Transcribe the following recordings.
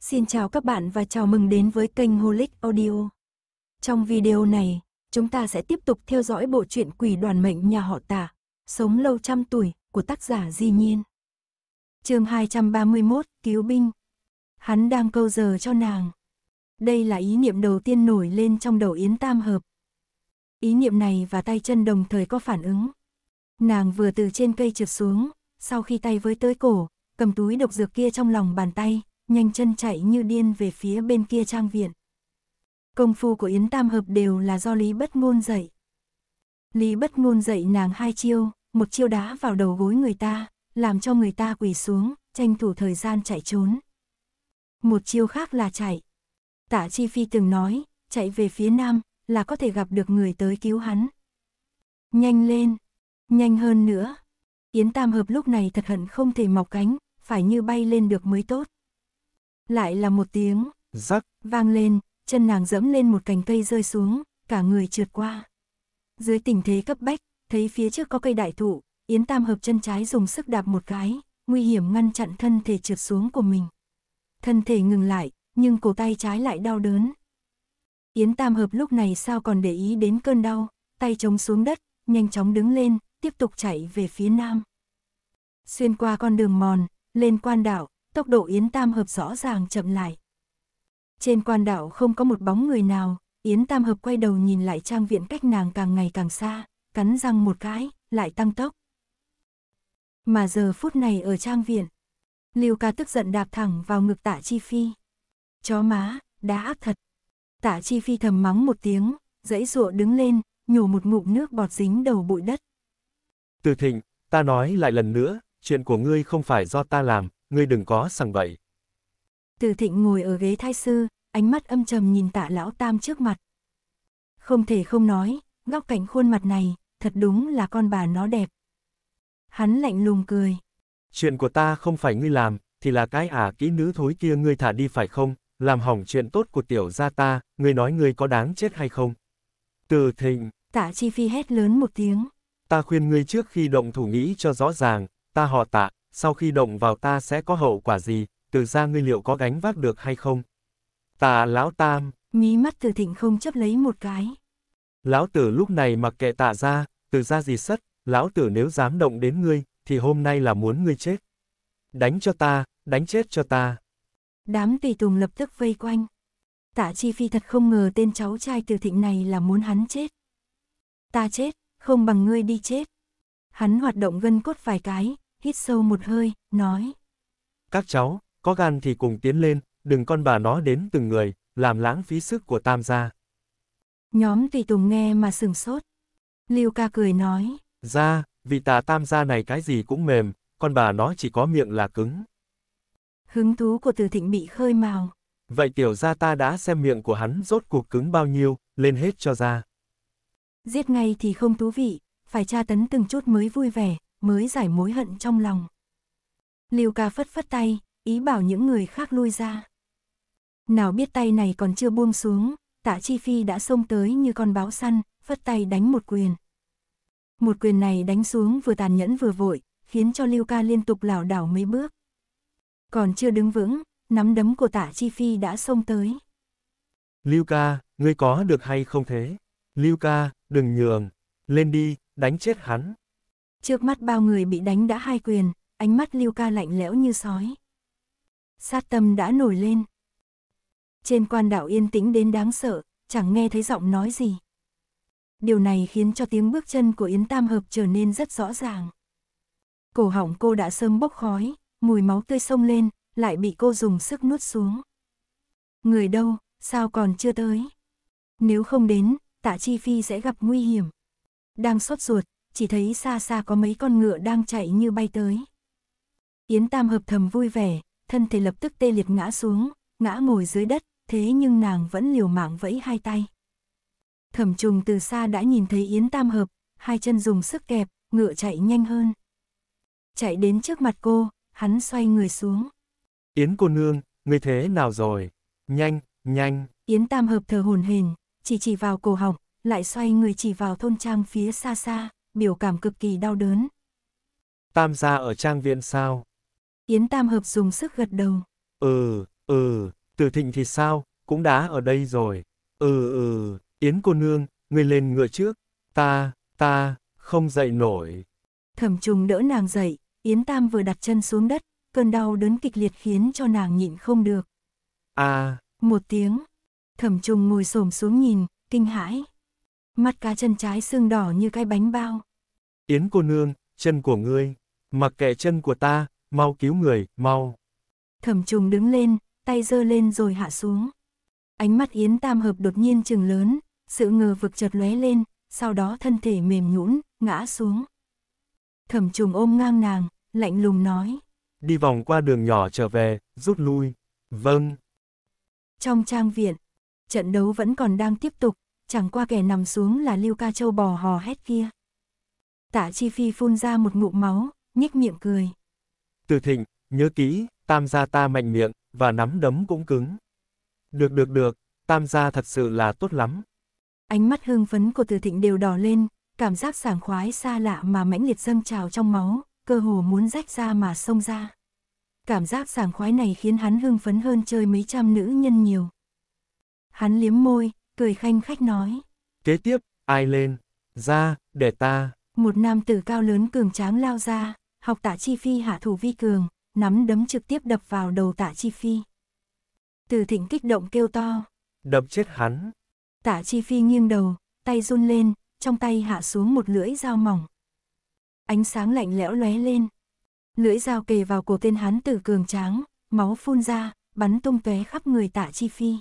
Xin chào các bạn và chào mừng đến với kênh Holic Audio. Trong video này, chúng ta sẽ tiếp tục theo dõi bộ truyện Quỷ đoàn mệnh nhà họ Tả, Sống lâu trăm tuổi của tác giả Di Nhiên. Chương 231: Cứu binh. Hắn đang câu giờ cho nàng. Đây là ý niệm đầu tiên nổi lên trong đầu Yến Tam Hợp. Ý niệm này và tay chân đồng thời có phản ứng. Nàng vừa từ trên cây trượt xuống, sau khi tay với tới cổ, cầm túi độc dược kia trong lòng bàn tay, nhanh chân chạy như điên về phía bên kia trang viện. Công phu của Yến Tam Hợp đều là do Lý Bất Ngôn dạy. Lý Bất Ngôn dạy nàng hai chiêu, một chiêu đá vào đầu gối người ta, làm cho người ta quỳ xuống, tranh thủ thời gian chạy trốn. Một chiêu khác là chạy. Tạ Chi Phi từng nói, chạy về phía nam là có thể gặp được người tới cứu hắn. Nhanh lên, nhanh hơn nữa. Yến Tam Hợp lúc này thật hận không thể mọc cánh, phải như bay lên được mới tốt. Lại là một tiếng, rắc, vang lên, chân nàng dẫm lên một cành cây rơi xuống, cả người trượt qua. Dưới tình thế cấp bách, thấy phía trước có cây đại thụ, Yến Tam hợp chân trái dùng sức đạp một cái, nguy hiểm ngăn chặn thân thể trượt xuống của mình. Thân thể ngừng lại, nhưng cổ tay trái lại đau đớn. Yến Tam hợp lúc này sao còn để ý đến cơn đau, tay chống xuống đất, nhanh chóng đứng lên, tiếp tục chạy về phía nam. Xuyên qua con đường mòn, lên quan đảo, tốc độ Yến Tam Hợp rõ ràng chậm lại. Trên quan đảo không có một bóng người nào, Yến Tam Hợp quay đầu nhìn lại trang viện cách nàng càng ngày càng xa, cắn răng một cái, lại tăng tốc. Mà giờ phút này ở trang viện, Lưu Ca tức giận đạp thẳng vào ngực tạ Chi Phi. Chó má, đã ác thật. Tạ Chi Phi thầm mắng một tiếng, dãy ruộ đứng lên, nhổ một ngụm nước bọt dính đầu bụi đất. Từ thịnh, ta nói lại lần nữa, chuyện của ngươi không phải do ta làm, ngươi đừng có sằng vậy. Từ thịnh ngồi ở ghế thái sư, ánh mắt âm trầm nhìn tạ lão tam trước mặt. Không thể không nói, góc cạnh khuôn mặt này, thật đúng là con bà nó đẹp. Hắn lạnh lùng cười. Chuyện của ta không phải ngươi làm, thì là cái ả à, kỹ nữ thối kia ngươi thả đi phải không, làm hỏng chuyện tốt của tiểu gia ta, ngươi nói ngươi có đáng chết hay không. Từ thịnh. Tạ chi phi hét lớn một tiếng. Ta khuyên ngươi trước khi động thủ nghĩ cho rõ ràng, ta họ tạ, sau khi động vào ta sẽ có hậu quả gì, từ ra ngươi liệu có gánh vác được hay không? Tà lão tam. Mí mắt từ thịnh không chấp lấy một cái. Lão tử lúc này mặc kệ tạ ra, từ ra gì sất, lão tử nếu dám động đến ngươi, thì hôm nay là muốn ngươi chết. Đánh cho ta, đánh chết cho ta. Đám tùy tùng lập tức vây quanh. Tạ Chi Phi thật không ngờ tên cháu trai từ thịnh này là muốn hắn chết. Ta chết, không bằng ngươi đi chết. Hắn hoạt động gân cốt vài cái, hít sâu một hơi, nói. Các cháu, có gan thì cùng tiến lên, đừng con bà nó đến từng người, làm lãng phí sức của tam gia. Nhóm tùy tùng nghe mà sừng sốt. Lưu ca cười nói. Ra, vị tà tam gia này cái gì cũng mềm, con bà nó chỉ có miệng là cứng. Hứng thú của từ thịnh bị khơi mào. Vậy tiểu gia ta đã xem miệng của hắn rốt cuộc cứng bao nhiêu, lên hết cho ra. Giết ngay thì không thú vị, phải tra tấn từng chút mới vui vẻ, mới giải mối hận trong lòng. Liêu ca phất phất tay, ý bảo những người khác lui ra. Nào biết tay này còn chưa buông xuống, tạ chi phi đã xông tới như con báo săn, phất tay đánh một quyền. Một quyền này đánh xuống vừa tàn nhẫn vừa vội, khiến cho Liêu ca liên tục lảo đảo mấy bước. Còn chưa đứng vững, nắm đấm của tạ chi phi đã xông tới. Liêu ca, ngươi có được hay không thế? Liêu ca, đừng nhường, lên đi, đánh chết hắn. Trước mắt bao người bị đánh đã hai quyền, ánh mắt Lưu Ca lạnh lẽo như sói. Sát tâm đã nổi lên. Trên quan đảo yên tĩnh đến đáng sợ, chẳng nghe thấy giọng nói gì. Điều này khiến cho tiếng bước chân của Yến Tam Hợp trở nên rất rõ ràng. Cổ hỏng cô đã sơm bốc khói, mùi máu tươi sông lên, lại bị cô dùng sức nuốt xuống. Người đâu, sao còn chưa tới? Nếu không đến, tạ chi phi sẽ gặp nguy hiểm. Đang sốt ruột, chỉ thấy xa xa có mấy con ngựa đang chạy như bay tới. Yến Tam hợp thầm vui vẻ, thân thể lập tức tê liệt ngã xuống, ngã ngồi dưới đất, thế nhưng nàng vẫn liều mạng vẫy hai tay. Thẩm trùng từ xa đã nhìn thấy Yến Tam hợp, hai chân dùng sức kẹp, ngựa chạy nhanh hơn. Chạy đến trước mặt cô, hắn xoay người xuống. Yến cô nương, người thế nào rồi? Nhanh, nhanh. Yến Tam hợp thờ hồn hền, chỉ chỉ vào cổ họng, lại xoay người chỉ vào thôn trang phía xa xa biểu cảm cực kỳ đau đớn. Tam gia ở trang viện sao? Yến Tam Hợp dùng sức gật đầu. Ừ, ừ, Từ Thịnh thì sao, cũng đã ở đây rồi. Ừ, ừ, Yến cô nương, người lên ngựa trước, ta, ta, không dậy nổi. Thẩm trùng đỡ nàng dậy, Yến Tam vừa đặt chân xuống đất, cơn đau đớn kịch liệt khiến cho nàng nhịn không được. À. Một tiếng, thẩm trùng ngồi xổm xuống nhìn, kinh hãi. Mắt cá chân trái sưng đỏ như cái bánh bao. Yến cô nương, chân của ngươi, mặc kệ chân của ta, mau cứu người, mau. Thẩm trùng đứng lên, tay giơ lên rồi hạ xuống. Ánh mắt Yến Tam Hợp đột nhiên chừng lớn, sự ngờ vực chợt lóe lên, sau đó thân thể mềm nhũn ngã xuống. Thẩm trùng ôm ngang nàng, lạnh lùng nói. Đi vòng qua đường nhỏ trở về, rút lui. Vâng. Trong trang viện, trận đấu vẫn còn đang tiếp tục, chẳng qua kẻ nằm xuống là Lưu Ca Châu bò hò hét kia. Tạ Chi Phi phun ra một ngụm máu, nhếch miệng cười. Từ thịnh, nhớ kỹ, tam gia ta mạnh miệng, và nắm đấm cũng cứng. Được được được, tam gia thật sự là tốt lắm. Ánh mắt hưng phấn của từ thịnh đều đỏ lên, cảm giác sảng khoái xa lạ mà mãnh liệt dâng trào trong máu, cơ hồ muốn rách ra mà xông ra. Cảm giác sảng khoái này khiến hắn hưng phấn hơn chơi mấy trăm nữ nhân nhiều. Hắn liếm môi, cười khanh khách nói. Kế tiếp, ai lên, ra, để ta một nam tử cao lớn cường tráng lao ra, học tạ chi phi hạ thủ vi cường, nắm đấm trực tiếp đập vào đầu tạ chi phi. Từ thịnh kích động kêu to. Đập chết hắn. Tạ chi phi nghiêng đầu, tay run lên, trong tay hạ xuống một lưỡi dao mỏng. Ánh sáng lạnh lẽo lóe lên. Lưỡi dao kề vào cổ tên hắn tử cường tráng, máu phun ra, bắn tung tóe khắp người tạ chi phi.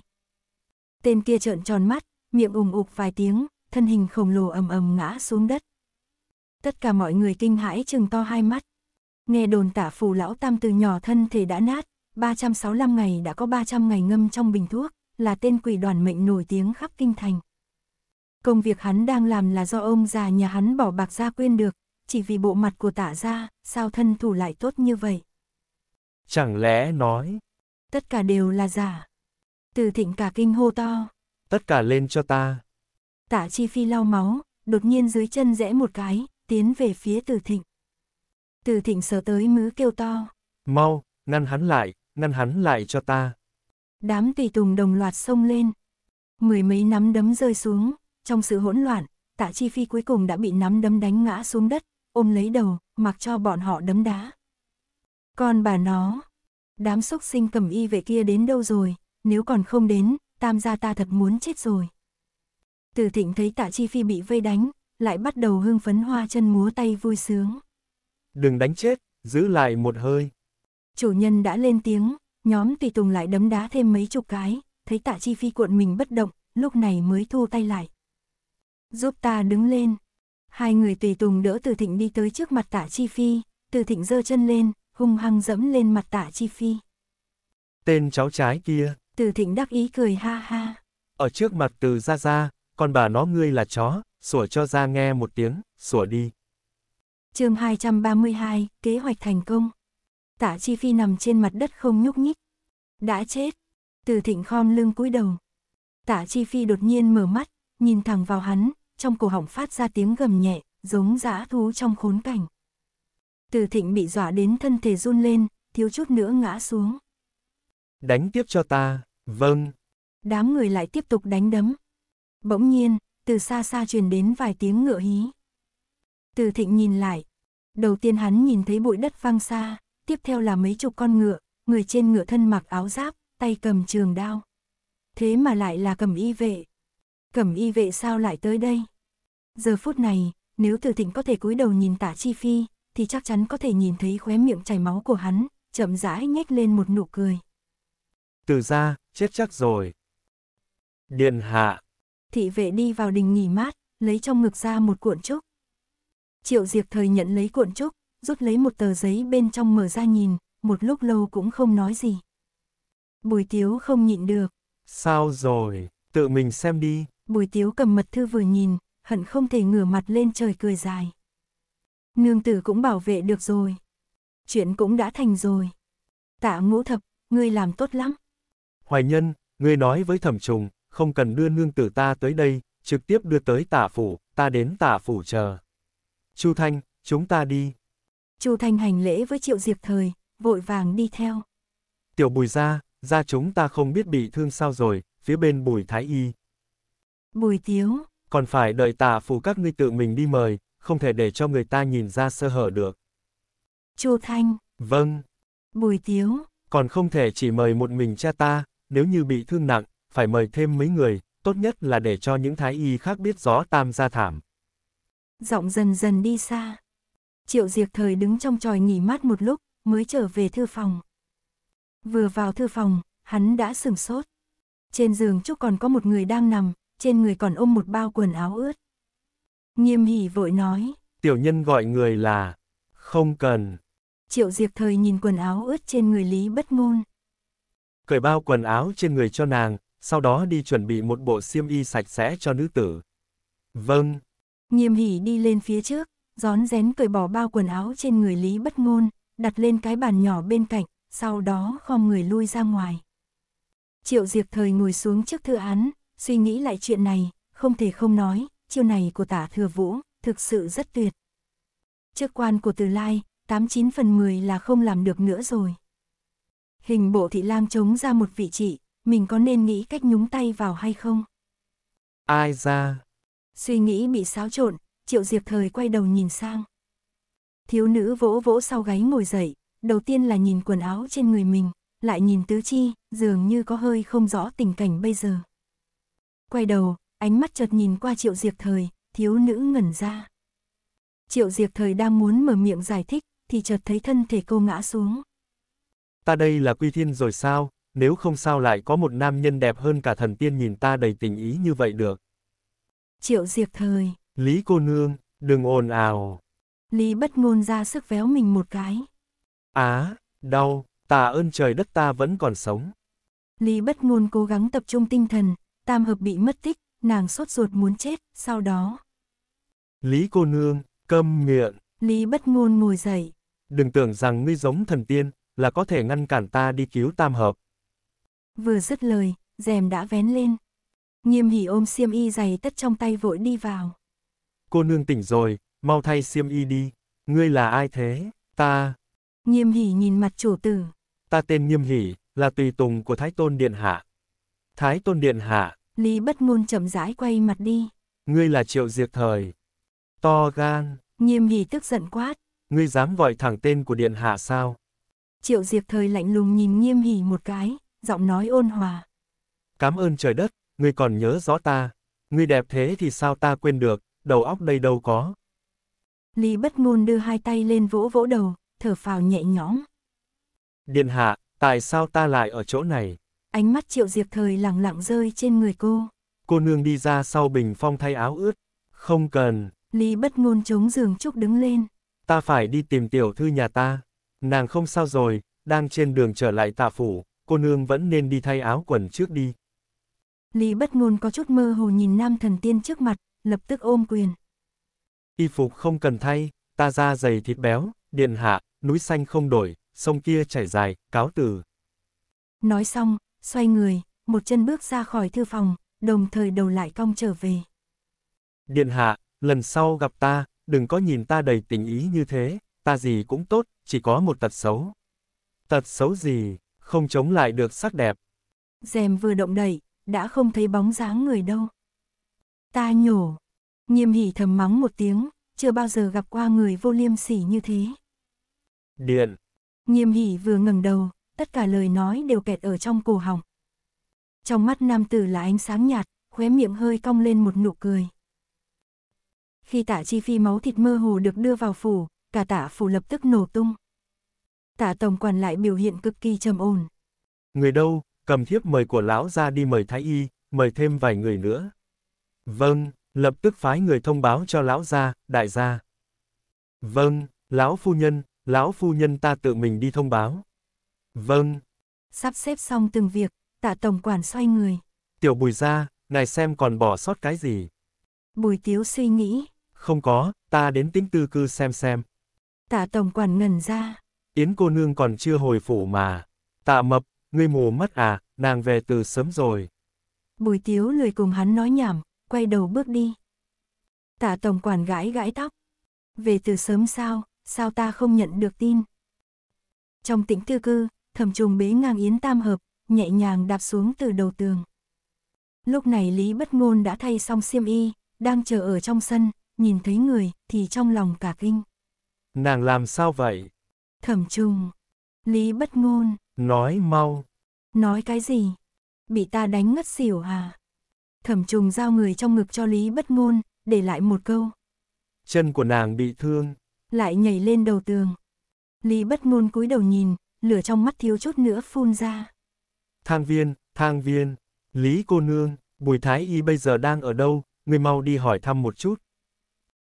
Tên kia trợn tròn mắt, miệng ủng ục vài tiếng, thân hình khổng lồ ầm ầm ngã xuống đất tất cả mọi người kinh hãi chừng to hai mắt. Nghe đồn tả phù lão tam từ nhỏ thân thể đã nát, 365 ngày đã có 300 ngày ngâm trong bình thuốc, là tên quỷ đoàn mệnh nổi tiếng khắp kinh thành. Công việc hắn đang làm là do ông già nhà hắn bỏ bạc ra quên được, chỉ vì bộ mặt của tả ra, sao thân thủ lại tốt như vậy? Chẳng lẽ nói, tất cả đều là giả. Từ thịnh cả kinh hô to. Tất cả lên cho ta. Tả chi phi lau máu, đột nhiên dưới chân rẽ một cái, tiến về phía Từ Thịnh. Từ Thịnh sờ tới mứ kêu to. Mau, ngăn hắn lại, ngăn hắn lại cho ta. Đám tùy tùng đồng loạt xông lên. Mười mấy nắm đấm rơi xuống, trong sự hỗn loạn, tạ chi phi cuối cùng đã bị nắm đấm đánh ngã xuống đất, ôm lấy đầu, mặc cho bọn họ đấm đá. Còn bà nó, đám xúc sinh cầm y về kia đến đâu rồi, nếu còn không đến, tam gia ta thật muốn chết rồi. Từ thịnh thấy tạ chi phi bị vây đánh, lại bắt đầu hưng phấn hoa chân múa tay vui sướng. Đừng đánh chết, giữ lại một hơi. Chủ nhân đã lên tiếng, nhóm tùy tùng lại đấm đá thêm mấy chục cái, thấy tạ chi phi cuộn mình bất động, lúc này mới thu tay lại. Giúp ta đứng lên. Hai người tùy tùng đỡ từ thịnh đi tới trước mặt tạ chi phi, từ thịnh giơ chân lên, hung hăng dẫm lên mặt tạ chi phi. Tên cháu trái kia. Từ thịnh đắc ý cười ha ha. Ở trước mặt từ ra ra, còn bà nó ngươi là chó, sủa cho ra nghe một tiếng, sủa đi. chương 232, kế hoạch thành công. Tạ Chi Phi nằm trên mặt đất không nhúc nhích. Đã chết. Từ thịnh khom lưng cúi đầu. Tạ Chi Phi đột nhiên mở mắt, nhìn thẳng vào hắn, trong cổ họng phát ra tiếng gầm nhẹ, giống dã thú trong khốn cảnh. Từ thịnh bị dọa đến thân thể run lên, thiếu chút nữa ngã xuống. Đánh tiếp cho ta, vâng. Đám người lại tiếp tục đánh đấm. Bỗng nhiên, từ xa xa truyền đến vài tiếng ngựa hí. Từ thịnh nhìn lại, đầu tiên hắn nhìn thấy bụi đất vang xa, tiếp theo là mấy chục con ngựa, người trên ngựa thân mặc áo giáp, tay cầm trường đao. Thế mà lại là cầm y vệ. Cầm y vệ sao lại tới đây? Giờ phút này, nếu từ thịnh có thể cúi đầu nhìn tả chi phi, thì chắc chắn có thể nhìn thấy khóe miệng chảy máu của hắn, chậm rãi nhếch lên một nụ cười. Từ ra, chết chắc rồi. Điện hạ thị vệ đi vào đình nghỉ mát, lấy trong ngực ra một cuộn trúc. Triệu Diệp thời nhận lấy cuộn trúc, rút lấy một tờ giấy bên trong mở ra nhìn, một lúc lâu cũng không nói gì. Bùi Tiếu không nhịn được. Sao rồi, tự mình xem đi. Bùi Tiếu cầm mật thư vừa nhìn, hận không thể ngửa mặt lên trời cười dài. Nương tử cũng bảo vệ được rồi. Chuyện cũng đã thành rồi. Tạ ngũ thập, ngươi làm tốt lắm. Hoài nhân, ngươi nói với thẩm trùng, không cần đưa nương tử ta tới đây, trực tiếp đưa tới tả phủ, ta đến tả phủ chờ. Chu Thanh, chúng ta đi. Chu Thanh hành lễ với Triệu Diệp Thời, vội vàng đi theo. Tiểu Bùi ra, ra chúng ta không biết bị thương sao rồi, phía bên Bùi Thái Y. Bùi Tiếu. Còn phải đợi tả phủ các ngươi tự mình đi mời, không thể để cho người ta nhìn ra sơ hở được. Chu Thanh. Vâng. Bùi Tiếu. Còn không thể chỉ mời một mình cha ta, nếu như bị thương nặng, phải mời thêm mấy người, tốt nhất là để cho những thái y khác biết gió tam gia thảm. Giọng dần dần đi xa. Triệu Diệc Thời đứng trong tròi nghỉ mát một lúc, mới trở về thư phòng. Vừa vào thư phòng, hắn đã sừng sốt. Trên giường Trúc còn có một người đang nằm, trên người còn ôm một bao quần áo ướt. Nghiêm hỉ vội nói. Tiểu nhân gọi người là... Không cần. Triệu diệc Thời nhìn quần áo ướt trên người Lý Bất Ngôn. Cởi bao quần áo trên người cho nàng, sau đó đi chuẩn bị một bộ xiêm y sạch sẽ cho nữ tử. Vâng. Nghiêm hỉ đi lên phía trước, gión rén cởi bỏ bao quần áo trên người Lý Bất Ngôn, đặt lên cái bàn nhỏ bên cạnh, sau đó khom người lui ra ngoài. Triệu Diệp Thời ngồi xuống trước thư án, suy nghĩ lại chuyện này, không thể không nói, chiêu này của tả thừa vũ, thực sự rất tuyệt. Chức quan của Từ Lai, 89 phần 10 là không làm được nữa rồi. Hình bộ thị lang chống ra một vị trị, mình có nên nghĩ cách nhúng tay vào hay không? Ai ra? Suy nghĩ bị xáo trộn, Triệu Diệp Thời quay đầu nhìn sang. Thiếu nữ vỗ vỗ sau gáy ngồi dậy, đầu tiên là nhìn quần áo trên người mình, lại nhìn tứ chi, dường như có hơi không rõ tình cảnh bây giờ. Quay đầu, ánh mắt chợt nhìn qua Triệu Diệp Thời, thiếu nữ ngẩn ra. Triệu Diệp Thời đang muốn mở miệng giải thích, thì chợt thấy thân thể cô ngã xuống. Ta đây là quy thiên rồi sao, nếu không sao lại có một nam nhân đẹp hơn cả thần tiên nhìn ta đầy tình ý như vậy được. Triệu diệt thời. Lý cô nương, đừng ồn ào. Lý bất ngôn ra sức véo mình một cái. Á, đau, tạ ơn trời đất ta vẫn còn sống. Lý bất ngôn cố gắng tập trung tinh thần, tam hợp bị mất tích, nàng sốt ruột muốn chết, sau đó. Lý cô nương, câm miệng. Lý bất ngôn ngồi dậy. Đừng tưởng rằng ngươi giống thần tiên, là có thể ngăn cản ta đi cứu tam hợp. Vừa dứt lời, rèm đã vén lên. Nghiêm hỉ ôm xiêm y dày tất trong tay vội đi vào. Cô nương tỉnh rồi, mau thay xiêm y đi. Ngươi là ai thế? Ta... Nghiêm hỉ nhìn mặt chủ tử. Ta tên Nghiêm hỉ, là tùy tùng của Thái Tôn Điện Hạ. Thái Tôn Điện Hạ. Lý bất ngôn chậm rãi quay mặt đi. Ngươi là triệu diệt thời. To gan. Nghiêm hỉ tức giận quát. Ngươi dám gọi thẳng tên của Điện Hạ sao? Triệu diệt thời lạnh lùng nhìn Nghiêm hỉ một cái giọng nói ôn hòa. Cảm ơn trời đất, ngươi còn nhớ rõ ta. Ngươi đẹp thế thì sao ta quên được, đầu óc đây đâu có. Lý bất ngôn đưa hai tay lên vỗ vỗ đầu, thở phào nhẹ nhõm. Điện hạ, tại sao ta lại ở chỗ này? Ánh mắt triệu diệp thời lặng lặng rơi trên người cô. Cô nương đi ra sau bình phong thay áo ướt. Không cần. Lý bất ngôn chống giường trúc đứng lên. Ta phải đi tìm tiểu thư nhà ta. Nàng không sao rồi, đang trên đường trở lại tạ phủ cô nương vẫn nên đi thay áo quần trước đi. Lý bất ngôn có chút mơ hồ nhìn nam thần tiên trước mặt, lập tức ôm quyền. Y phục không cần thay, ta da dày thịt béo, điện hạ, núi xanh không đổi, sông kia chảy dài, cáo từ. Nói xong, xoay người, một chân bước ra khỏi thư phòng, đồng thời đầu lại cong trở về. Điện hạ, lần sau gặp ta, đừng có nhìn ta đầy tình ý như thế, ta gì cũng tốt, chỉ có một tật xấu. Tật xấu gì? không chống lại được sắc đẹp. rèm vừa động đẩy, đã không thấy bóng dáng người đâu. Ta nhổ. Nghiêm hỉ thầm mắng một tiếng, chưa bao giờ gặp qua người vô liêm sỉ như thế. Điện. Nghiêm hỉ vừa ngẩng đầu, tất cả lời nói đều kẹt ở trong cổ họng. Trong mắt nam tử là ánh sáng nhạt, khóe miệng hơi cong lên một nụ cười. Khi tả chi phi máu thịt mơ hồ được đưa vào phủ, cả tả phủ lập tức nổ tung. Tạ tổng quản lại biểu hiện cực kỳ trầm ổn. Người đâu, cầm thiếp mời của lão ra đi mời thái y, mời thêm vài người nữa. Vâng, lập tức phái người thông báo cho lão gia, đại gia. Vâng, lão phu nhân, lão phu nhân ta tự mình đi thông báo. Vâng. Sắp xếp xong từng việc, tạ tổng quản xoay người. Tiểu bùi ra, ngài xem còn bỏ sót cái gì. Bùi tiếu suy nghĩ. Không có, ta đến tính tư cư xem xem. Tạ tổng quản ngần ra. Yến cô nương còn chưa hồi phủ mà. Tạ mập, ngươi mù mất à, nàng về từ sớm rồi. Bùi tiếu lười cùng hắn nói nhảm, quay đầu bước đi. Tạ tổng quản gãi gãi tóc. Về từ sớm sao, sao ta không nhận được tin. Trong tĩnh tư cư, thẩm trùng bế ngang yến tam hợp, nhẹ nhàng đạp xuống từ đầu tường. Lúc này Lý Bất Ngôn đã thay xong xiêm y, đang chờ ở trong sân, nhìn thấy người thì trong lòng cả kinh. Nàng làm sao vậy? Thẩm trùng. Lý bất ngôn. Nói mau. Nói cái gì? Bị ta đánh ngất xỉu à? Thẩm trùng giao người trong ngực cho Lý bất ngôn, để lại một câu. Chân của nàng bị thương. Lại nhảy lên đầu tường. Lý bất ngôn cúi đầu nhìn, lửa trong mắt thiếu chút nữa phun ra. Thang viên, thang viên, Lý cô nương, Bùi Thái Y bây giờ đang ở đâu, người mau đi hỏi thăm một chút.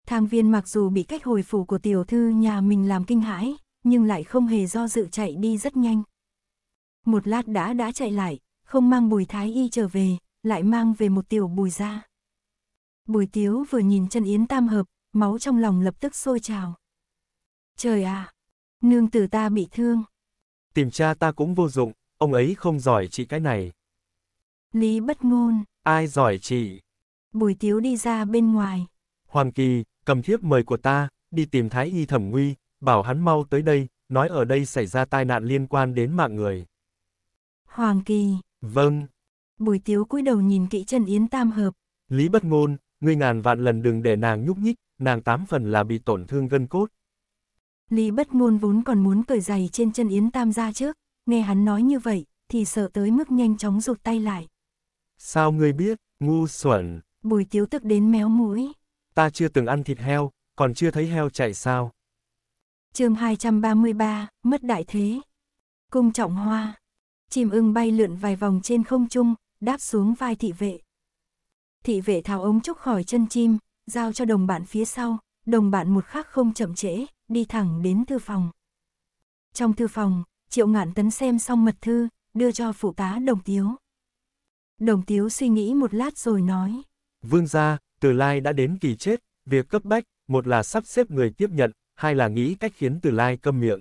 Thang viên mặc dù bị cách hồi phủ của tiểu thư nhà mình làm kinh hãi, nhưng lại không hề do dự chạy đi rất nhanh. Một lát đã đã chạy lại, không mang bùi thái y trở về, lại mang về một tiểu bùi ra. Bùi tiếu vừa nhìn chân yến tam hợp, máu trong lòng lập tức sôi trào. Trời à, nương tử ta bị thương. Tìm cha ta cũng vô dụng, ông ấy không giỏi chị cái này. Lý bất ngôn. Ai giỏi chị? Bùi tiếu đi ra bên ngoài. Hoàng Kỳ, cầm thiếp mời của ta, đi tìm Thái Y Thẩm Nguy, bảo hắn mau tới đây, nói ở đây xảy ra tai nạn liên quan đến mạng người. Hoàng Kỳ. Vâng. Bùi Tiếu cúi đầu nhìn kỹ Trần Yến tam hợp. Lý bất ngôn, ngươi ngàn vạn lần đừng để nàng nhúc nhích, nàng tám phần là bị tổn thương gân cốt. Lý bất ngôn vốn còn muốn cởi giày trên chân Yến tam ra trước, nghe hắn nói như vậy, thì sợ tới mức nhanh chóng rụt tay lại. Sao ngươi biết, ngu xuẩn. Bùi Tiếu tức đến méo mũi. Ta chưa từng ăn thịt heo, còn chưa thấy heo chạy sao chương 233, mất đại thế. Cung trọng hoa. Chim ưng bay lượn vài vòng trên không trung, đáp xuống vai thị vệ. Thị vệ tháo ống trúc khỏi chân chim, giao cho đồng bạn phía sau, đồng bạn một khắc không chậm trễ, đi thẳng đến thư phòng. Trong thư phòng, Triệu Ngạn Tấn xem xong mật thư, đưa cho phụ tá Đồng Tiếu. Đồng Tiếu suy nghĩ một lát rồi nói. Vương gia, Từ Lai đã đến kỳ chết, việc cấp bách, một là sắp xếp người tiếp nhận, hai là nghĩ cách khiến Từ Lai câm miệng.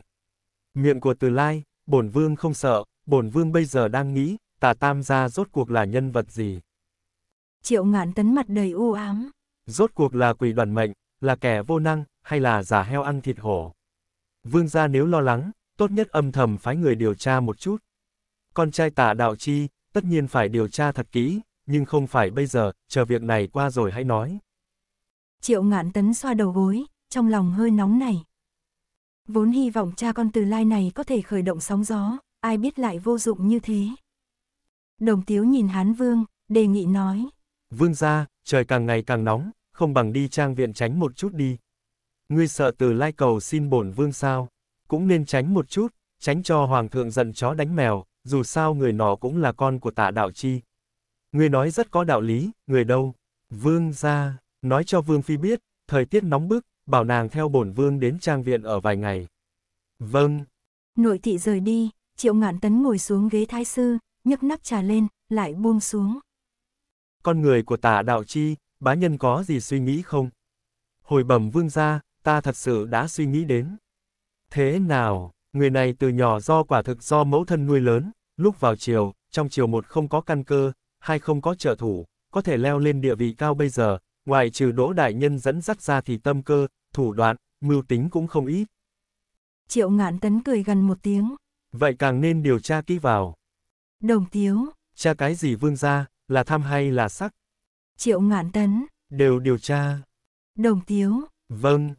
Miệng của Từ Lai, bổn vương không sợ, bổn vương bây giờ đang nghĩ, tà tam gia rốt cuộc là nhân vật gì. Triệu ngạn tấn mặt đầy u ám. Rốt cuộc là quỷ đoàn mệnh, là kẻ vô năng, hay là giả heo ăn thịt hổ. Vương gia nếu lo lắng, tốt nhất âm thầm phái người điều tra một chút. Con trai tả đạo chi, tất nhiên phải điều tra thật kỹ, nhưng không phải bây giờ, chờ việc này qua rồi hãy nói. Triệu ngạn tấn xoa đầu gối, trong lòng hơi nóng này. Vốn hy vọng cha con từ lai này có thể khởi động sóng gió, ai biết lại vô dụng như thế. Đồng tiếu nhìn hán vương, đề nghị nói. Vương ra, trời càng ngày càng nóng, không bằng đi trang viện tránh một chút đi. Ngươi sợ từ lai cầu xin bổn vương sao, cũng nên tránh một chút, tránh cho hoàng thượng giận chó đánh mèo, dù sao người nọ cũng là con của tạ đạo chi. Ngươi nói rất có đạo lý, người đâu? Vương ra, nói cho vương phi biết, thời tiết nóng bức, bảo nàng theo bổn vương đến trang viện ở vài ngày. Vâng. Nội thị rời đi, triệu ngạn tấn ngồi xuống ghế thái sư, nhấc nắp trà lên, lại buông xuống. Con người của tả đạo chi, bá nhân có gì suy nghĩ không? Hồi bẩm vương gia, ta thật sự đã suy nghĩ đến. Thế nào, người này từ nhỏ do quả thực do mẫu thân nuôi lớn, lúc vào chiều, trong chiều một không có căn cơ, hai không có trợ thủ, có thể leo lên địa vị cao bây giờ, ngoài trừ đỗ đại nhân dẫn dắt ra thì tâm cơ, thủ đoạn, mưu tính cũng không ít. Triệu ngạn tấn cười gần một tiếng. Vậy càng nên điều tra kỹ vào. Đồng tiếu. Cha cái gì vương gia, là tham hay là sắc? Triệu ngạn tấn. Đều điều tra. Đồng tiếu. Vâng.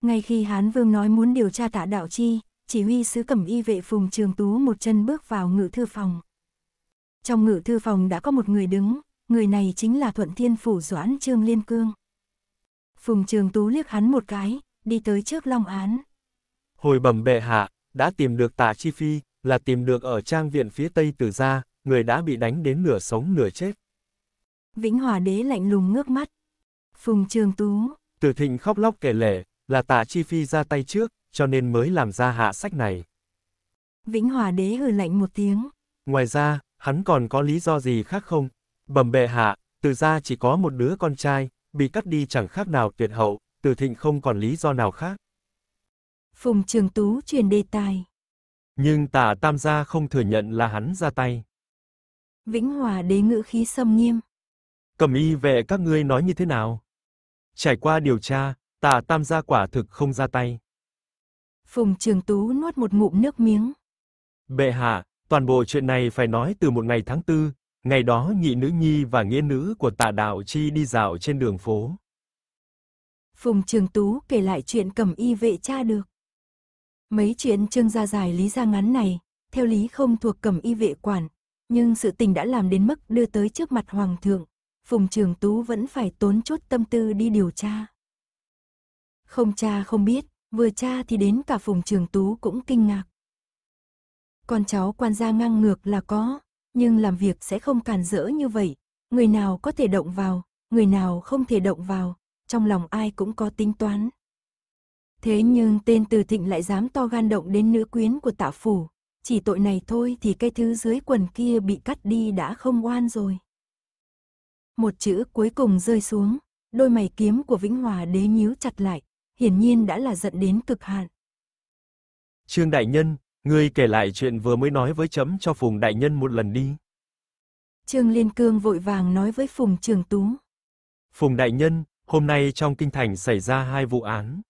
Ngay khi Hán Vương nói muốn điều tra tạ đạo chi, chỉ huy sứ cẩm y vệ phùng trường tú một chân bước vào ngự thư phòng. Trong ngự thư phòng đã có một người đứng, người này chính là Thuận Thiên Phủ Doãn Trương Liên Cương. Phùng Trường Tú liếc hắn một cái, đi tới trước Long Án. Hồi bẩm bệ hạ, đã tìm được tạ Chi Phi, là tìm được ở trang viện phía tây tử gia, người đã bị đánh đến nửa sống nửa chết. Vĩnh Hòa Đế lạnh lùng ngước mắt. Phùng Trường Tú. Tử Thịnh khóc lóc kể lể, là tạ Chi Phi ra tay trước, cho nên mới làm ra hạ sách này. Vĩnh Hòa Đế hừ lạnh một tiếng. Ngoài ra, hắn còn có lý do gì khác không? Bẩm bệ hạ, từ gia chỉ có một đứa con trai, bị cắt đi chẳng khác nào tuyệt hậu, từ thịnh không còn lý do nào khác. Phùng Trường Tú truyền đề tài. Nhưng tả tam gia không thừa nhận là hắn ra tay. Vĩnh Hòa đế ngữ khí xâm nghiêm. Cầm y vệ các ngươi nói như thế nào? Trải qua điều tra, tả tam gia quả thực không ra tay. Phùng Trường Tú nuốt một ngụm nước miếng. Bệ hạ, toàn bộ chuyện này phải nói từ một ngày tháng tư, Ngày đó nhị nữ nhi và nghĩa nữ của tạ đạo chi đi dạo trên đường phố. Phùng Trường Tú kể lại chuyện cầm y vệ cha được. Mấy chuyện trương gia dài lý ra ngắn này, theo lý không thuộc cầm y vệ quản, nhưng sự tình đã làm đến mức đưa tới trước mặt Hoàng thượng. Phùng Trường Tú vẫn phải tốn chút tâm tư đi điều tra. Không cha không biết, vừa cha thì đến cả Phùng Trường Tú cũng kinh ngạc. Con cháu quan gia ngang ngược là có, nhưng làm việc sẽ không càn rỡ như vậy. Người nào có thể động vào, người nào không thể động vào, trong lòng ai cũng có tính toán. Thế nhưng tên từ thịnh lại dám to gan động đến nữ quyến của tạ phủ, chỉ tội này thôi thì cái thứ dưới quần kia bị cắt đi đã không oan rồi. Một chữ cuối cùng rơi xuống, đôi mày kiếm của Vĩnh Hòa đế nhíu chặt lại, hiển nhiên đã là giận đến cực hạn. Trương Đại Nhân, Ngươi kể lại chuyện vừa mới nói với chấm cho Phùng Đại Nhân một lần đi. Trương Liên Cương vội vàng nói với Phùng Trường Tú. Phùng Đại Nhân, hôm nay trong kinh thành xảy ra hai vụ án.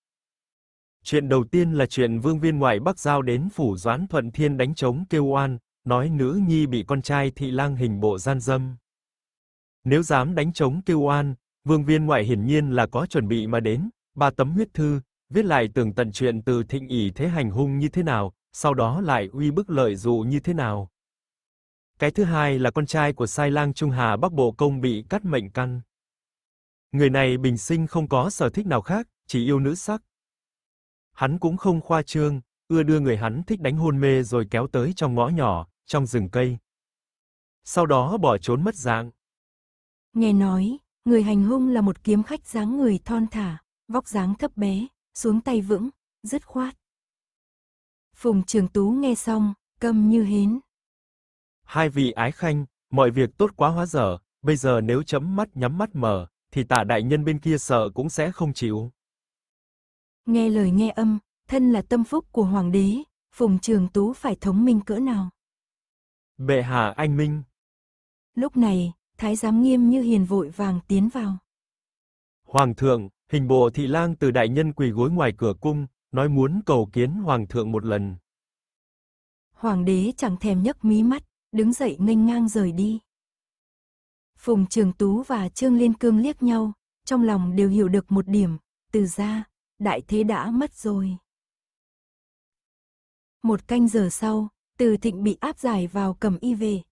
Chuyện đầu tiên là chuyện vương viên ngoại Bắc Giao đến phủ Doãn Thuận Thiên đánh trống kêu oan, nói nữ nhi bị con trai thị lang hình bộ gian dâm. Nếu dám đánh trống kêu oan, vương viên ngoại hiển nhiên là có chuẩn bị mà đến, ba tấm huyết thư, viết lại tường tận chuyện từ thịnh ỷ thế hành hung như thế nào, sau đó lại uy bức lợi dụ như thế nào. Cái thứ hai là con trai của Sai Lang Trung Hà Bắc Bộ Công bị cắt mệnh căn. Người này bình sinh không có sở thích nào khác, chỉ yêu nữ sắc. Hắn cũng không khoa trương, ưa đưa người hắn thích đánh hôn mê rồi kéo tới trong ngõ nhỏ, trong rừng cây. Sau đó bỏ trốn mất dạng. Nghe nói, người hành hung là một kiếm khách dáng người thon thả, vóc dáng thấp bé, xuống tay vững, dứt khoát. Phùng Trường Tú nghe xong, câm như hến. Hai vị ái khanh, mọi việc tốt quá hóa dở, bây giờ nếu chấm mắt nhắm mắt mở, thì tả đại nhân bên kia sợ cũng sẽ không chịu. Nghe lời nghe âm, thân là tâm phúc của hoàng đế, Phùng Trường Tú phải thống minh cỡ nào. Bệ hạ anh minh. Lúc này, thái giám nghiêm như hiền vội vàng tiến vào. Hoàng thượng, hình bộ thị lang từ đại nhân quỳ gối ngoài cửa cung, nói muốn cầu kiến hoàng thượng một lần. Hoàng đế chẳng thèm nhấc mí mắt, đứng dậy nghênh ngang rời đi. Phùng Trường Tú và Trương Liên Cương liếc nhau, trong lòng đều hiểu được một điểm, từ ra, đại thế đã mất rồi. Một canh giờ sau, từ thịnh bị áp giải vào cầm y về.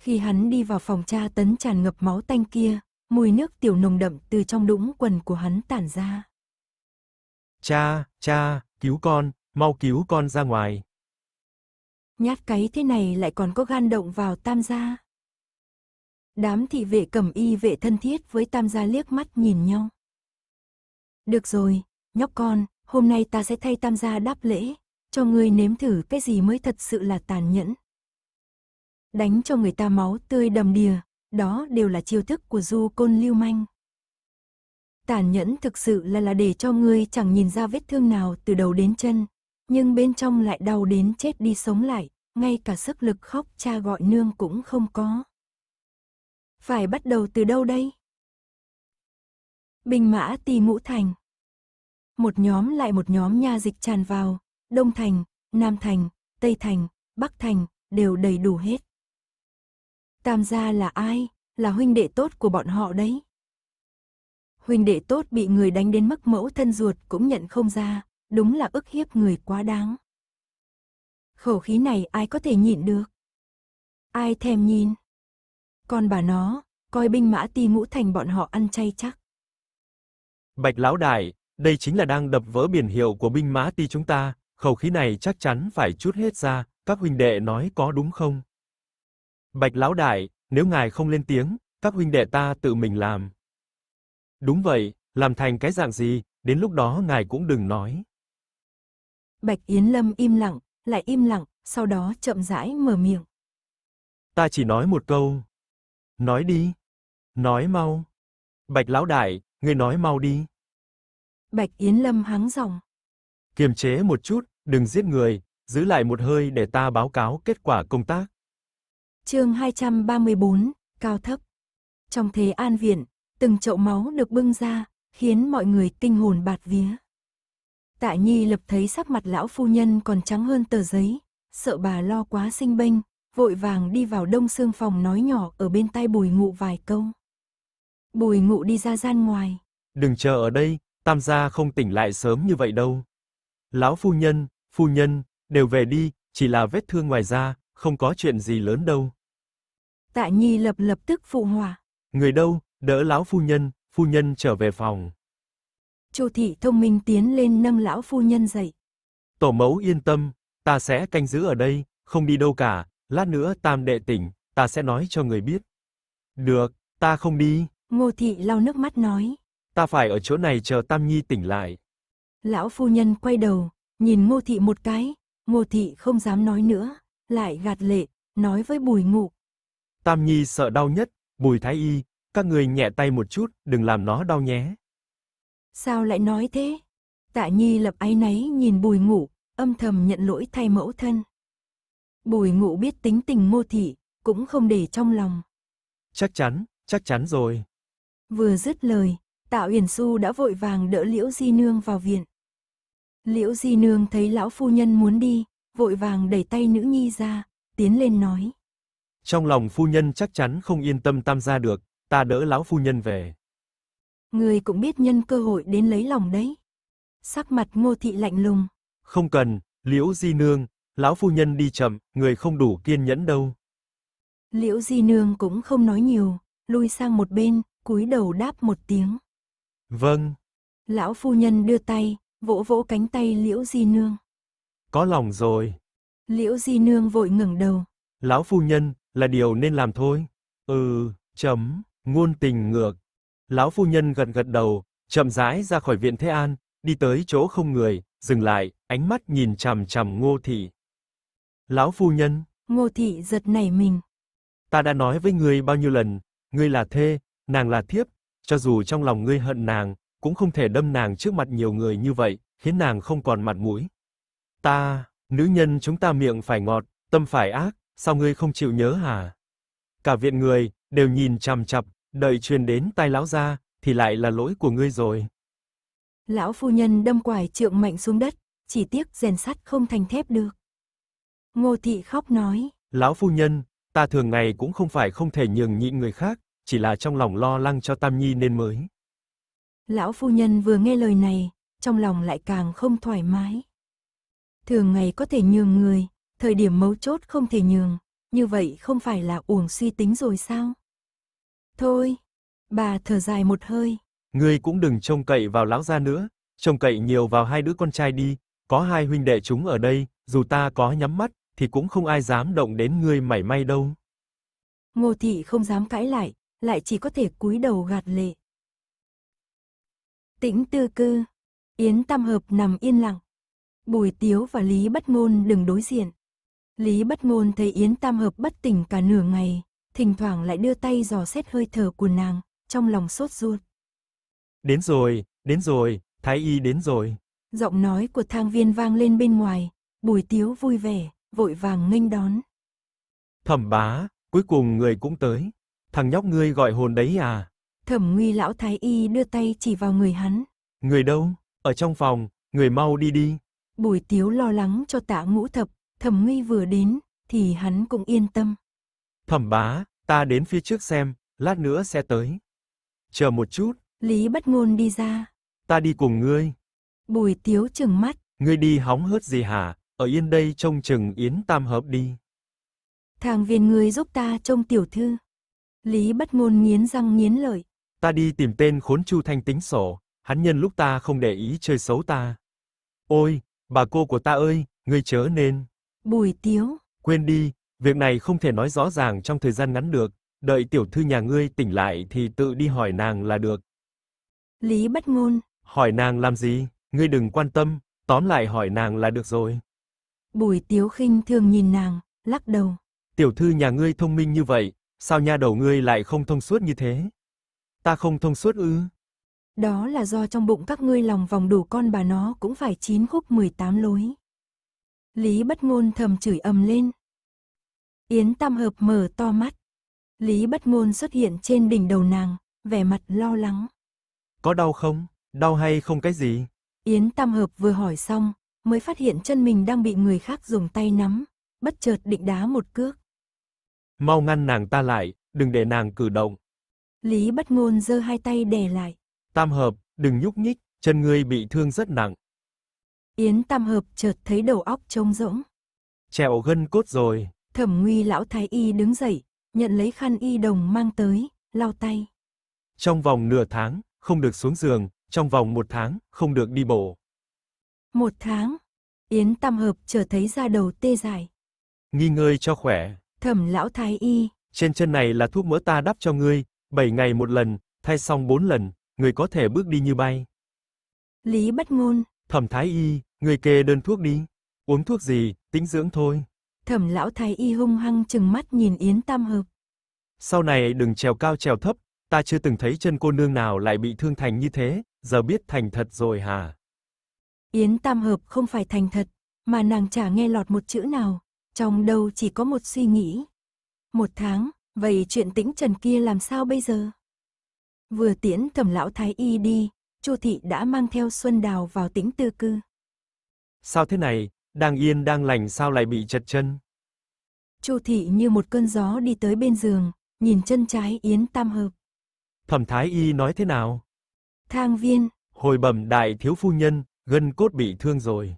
Khi hắn đi vào phòng tra tấn tràn ngập máu tanh kia, mùi nước tiểu nồng đậm từ trong đũng quần của hắn tản ra. Cha, cha, cứu con, mau cứu con ra ngoài. Nhát cái thế này lại còn có gan động vào tam gia. Đám thị vệ cầm y vệ thân thiết với tam gia liếc mắt nhìn nhau. Được rồi, nhóc con, hôm nay ta sẽ thay tam gia đáp lễ, cho ngươi nếm thử cái gì mới thật sự là tàn nhẫn. Đánh cho người ta máu tươi đầm đìa, đó đều là chiêu thức của du côn lưu manh. Tàn nhẫn thực sự là là để cho ngươi chẳng nhìn ra vết thương nào từ đầu đến chân, nhưng bên trong lại đau đến chết đi sống lại, ngay cả sức lực khóc cha gọi nương cũng không có. Phải bắt đầu từ đâu đây? Bình mã tì ngũ thành. Một nhóm lại một nhóm nha dịch tràn vào, Đông Thành, Nam Thành, Tây Thành, Bắc Thành, đều đầy đủ hết. Tam gia là ai? Là huynh đệ tốt của bọn họ đấy huynh đệ tốt bị người đánh đến mất mẫu thân ruột cũng nhận không ra, đúng là ức hiếp người quá đáng. Khẩu khí này ai có thể nhịn được? Ai thèm nhìn? Con bà nó, coi binh mã ti ngũ thành bọn họ ăn chay chắc. Bạch lão đại, đây chính là đang đập vỡ biển hiệu của binh mã ti chúng ta, khẩu khí này chắc chắn phải chút hết ra, các huynh đệ nói có đúng không? Bạch lão đại, nếu ngài không lên tiếng, các huynh đệ ta tự mình làm. Đúng vậy, làm thành cái dạng gì, đến lúc đó ngài cũng đừng nói. Bạch Yến Lâm im lặng, lại im lặng, sau đó chậm rãi mở miệng. Ta chỉ nói một câu. Nói đi. Nói mau. Bạch lão đại, ngươi nói mau đi. Bạch Yến Lâm hắng giọng. Kiềm chế một chút, đừng giết người, giữ lại một hơi để ta báo cáo kết quả công tác. Chương 234, cao thấp. Trong thế an viện, từng chậu máu được bưng ra, khiến mọi người kinh hồn bạt vía. Tạ Nhi lập thấy sắc mặt lão phu nhân còn trắng hơn tờ giấy, sợ bà lo quá sinh bệnh, vội vàng đi vào đông xương phòng nói nhỏ ở bên tay bùi ngụ vài câu. Bùi ngụ đi ra gian ngoài. Đừng chờ ở đây, tam gia không tỉnh lại sớm như vậy đâu. Lão phu nhân, phu nhân, đều về đi, chỉ là vết thương ngoài da, không có chuyện gì lớn đâu. Tạ Nhi lập lập tức phụ hỏa. Người đâu, Đỡ lão phu nhân, phu nhân trở về phòng. Chu thị thông minh tiến lên nâng lão phu nhân dậy. Tổ mẫu yên tâm, ta sẽ canh giữ ở đây, không đi đâu cả, lát nữa tam đệ tỉnh, ta sẽ nói cho người biết. Được, ta không đi. Ngô thị lau nước mắt nói. Ta phải ở chỗ này chờ Tam Nhi tỉnh lại. Lão phu nhân quay đầu, nhìn ngô thị một cái, ngô thị không dám nói nữa, lại gạt lệ, nói với bùi ngụ. Tam Nhi sợ đau nhất, bùi thái y, các người nhẹ tay một chút, đừng làm nó đau nhé. Sao lại nói thế? Tạ Nhi lập áy náy nhìn bùi ngủ, âm thầm nhận lỗi thay mẫu thân. Bùi ngụ biết tính tình ngô thị, cũng không để trong lòng. Chắc chắn, chắc chắn rồi. Vừa dứt lời, Tạ Uyển Xu đã vội vàng đỡ Liễu Di Nương vào viện. Liễu Di Nương thấy lão phu nhân muốn đi, vội vàng đẩy tay nữ nhi ra, tiến lên nói. Trong lòng phu nhân chắc chắn không yên tâm tam gia được, ta đỡ lão phu nhân về. Người cũng biết nhân cơ hội đến lấy lòng đấy. Sắc mặt ngô thị lạnh lùng. Không cần, liễu di nương, lão phu nhân đi chậm, người không đủ kiên nhẫn đâu. Liễu di nương cũng không nói nhiều, lui sang một bên, cúi đầu đáp một tiếng. Vâng. Lão phu nhân đưa tay, vỗ vỗ cánh tay liễu di nương. Có lòng rồi. Liễu di nương vội ngẩng đầu. Lão phu nhân, là điều nên làm thôi. Ừ, chấm. Ngôn tình ngược. Lão phu nhân gật gật đầu, chậm rãi ra khỏi viện Thế An, đi tới chỗ không người, dừng lại, ánh mắt nhìn chằm chằm Ngô thị. Lão phu nhân. Ngô thị giật nảy mình. Ta đã nói với ngươi bao nhiêu lần, ngươi là thê, nàng là thiếp, cho dù trong lòng ngươi hận nàng, cũng không thể đâm nàng trước mặt nhiều người như vậy, khiến nàng không còn mặt mũi. Ta, nữ nhân chúng ta miệng phải ngọt, tâm phải ác, sao ngươi không chịu nhớ hả? Cả viện người, đều nhìn chằm chằm, đợi truyền đến tai lão gia thì lại là lỗi của ngươi rồi. Lão phu nhân đâm quải trượng mạnh xuống đất, chỉ tiếc rèn sắt không thành thép được. Ngô thị khóc nói, lão phu nhân, ta thường ngày cũng không phải không thể nhường nhịn người khác, chỉ là trong lòng lo lắng cho Tam Nhi nên mới. Lão phu nhân vừa nghe lời này, trong lòng lại càng không thoải mái. Thường ngày có thể nhường người, thời điểm mấu chốt không thể nhường, như vậy không phải là uổng suy tính rồi sao? Thôi, bà thở dài một hơi. Ngươi cũng đừng trông cậy vào lão gia nữa, trông cậy nhiều vào hai đứa con trai đi, có hai huynh đệ chúng ở đây, dù ta có nhắm mắt thì cũng không ai dám động đến ngươi mảy may đâu. Ngô thị không dám cãi lại, lại chỉ có thể cúi đầu gạt lệ. Tĩnh tư cư, Yến Tam Hợp nằm yên lặng. Bùi Tiếu và Lý Bất Ngôn đừng đối diện. Lý Bất Ngôn thấy Yến Tam Hợp bất tỉnh cả nửa ngày, thỉnh thoảng lại đưa tay dò xét hơi thở của nàng, trong lòng sốt ruột. Đến rồi, đến rồi, thái y đến rồi. Giọng nói của thang viên vang lên bên ngoài, bùi tiếu vui vẻ, vội vàng nghênh đón. Thẩm bá, cuối cùng người cũng tới. Thằng nhóc ngươi gọi hồn đấy à? Thẩm nguy lão thái y đưa tay chỉ vào người hắn. Người đâu? Ở trong phòng, người mau đi đi. Bùi tiếu lo lắng cho tạ ngũ thập, thẩm nguy vừa đến, thì hắn cũng yên tâm. Thẩm bá, ta đến phía trước xem, lát nữa sẽ tới. Chờ một chút. Lý bất ngôn đi ra. Ta đi cùng ngươi. Bùi tiếu chừng mắt. Ngươi đi hóng hớt gì hả, ở yên đây trông chừng Yến Tam Hợp đi. Thằng viên ngươi giúp ta trông tiểu thư. Lý bất ngôn nghiến răng nghiến lợi. Ta đi tìm tên khốn Chu Thanh tính sổ, hắn nhân lúc ta không để ý chơi xấu ta. Ôi, bà cô của ta ơi, ngươi chớ nên. Bùi tiếu. Quên đi, Việc này không thể nói rõ ràng trong thời gian ngắn được, đợi tiểu thư nhà ngươi tỉnh lại thì tự đi hỏi nàng là được. Lý Bất Ngôn. Hỏi nàng làm gì, ngươi đừng quan tâm, tóm lại hỏi nàng là được rồi. Bùi Tiếu Khinh thường nhìn nàng, lắc đầu. Tiểu thư nhà ngươi thông minh như vậy, sao nha đầu ngươi lại không thông suốt như thế? Ta không thông suốt ư? Đó là do trong bụng các ngươi lòng vòng đủ con bà nó cũng phải chín khúc 18 lối. Lý bất ngôn thầm chửi ầm lên, Yến Tam Hợp mở to mắt. Lý bất ngôn xuất hiện trên đỉnh đầu nàng, vẻ mặt lo lắng. Có đau không? Đau hay không cái gì? Yến Tam Hợp vừa hỏi xong, mới phát hiện chân mình đang bị người khác dùng tay nắm, bất chợt định đá một cước. Mau ngăn nàng ta lại, đừng để nàng cử động. Lý bất ngôn giơ hai tay đè lại. Tam Hợp, đừng nhúc nhích, chân ngươi bị thương rất nặng. Yến Tam Hợp chợt thấy đầu óc trống rỗng. Trẹo gân cốt rồi. Thẩm nguy lão thái y đứng dậy, nhận lấy khăn y đồng mang tới, lau tay. Trong vòng nửa tháng, không được xuống giường, trong vòng một tháng, không được đi bộ. Một tháng, Yến Tam Hợp trở thấy da đầu tê dại. Nghi ngơi cho khỏe. Thẩm lão thái y. Trên chân này là thuốc mỡ ta đắp cho ngươi, 7 ngày một lần, thay xong 4 lần, người có thể bước đi như bay. Lý bất ngôn. Thẩm thái y, người kê đơn thuốc đi. Uống thuốc gì, tĩnh dưỡng thôi thẩm lão thái y hung hăng chừng mắt nhìn Yến Tam Hợp. Sau này đừng trèo cao trèo thấp, ta chưa từng thấy chân cô nương nào lại bị thương thành như thế, giờ biết thành thật rồi hả? Yến Tam Hợp không phải thành thật, mà nàng chả nghe lọt một chữ nào, trong đầu chỉ có một suy nghĩ. Một tháng, vậy chuyện tĩnh trần kia làm sao bây giờ? Vừa tiễn thẩm lão thái y đi, Chu thị đã mang theo Xuân Đào vào tĩnh tư cư. Sao thế này, đang yên đang lành sao lại bị chật chân? Chu thị như một cơn gió đi tới bên giường, nhìn chân trái Yến Tam Hợp. Thẩm thái y nói thế nào? Thang viên. Hồi bẩm đại thiếu phu nhân, gân cốt bị thương rồi.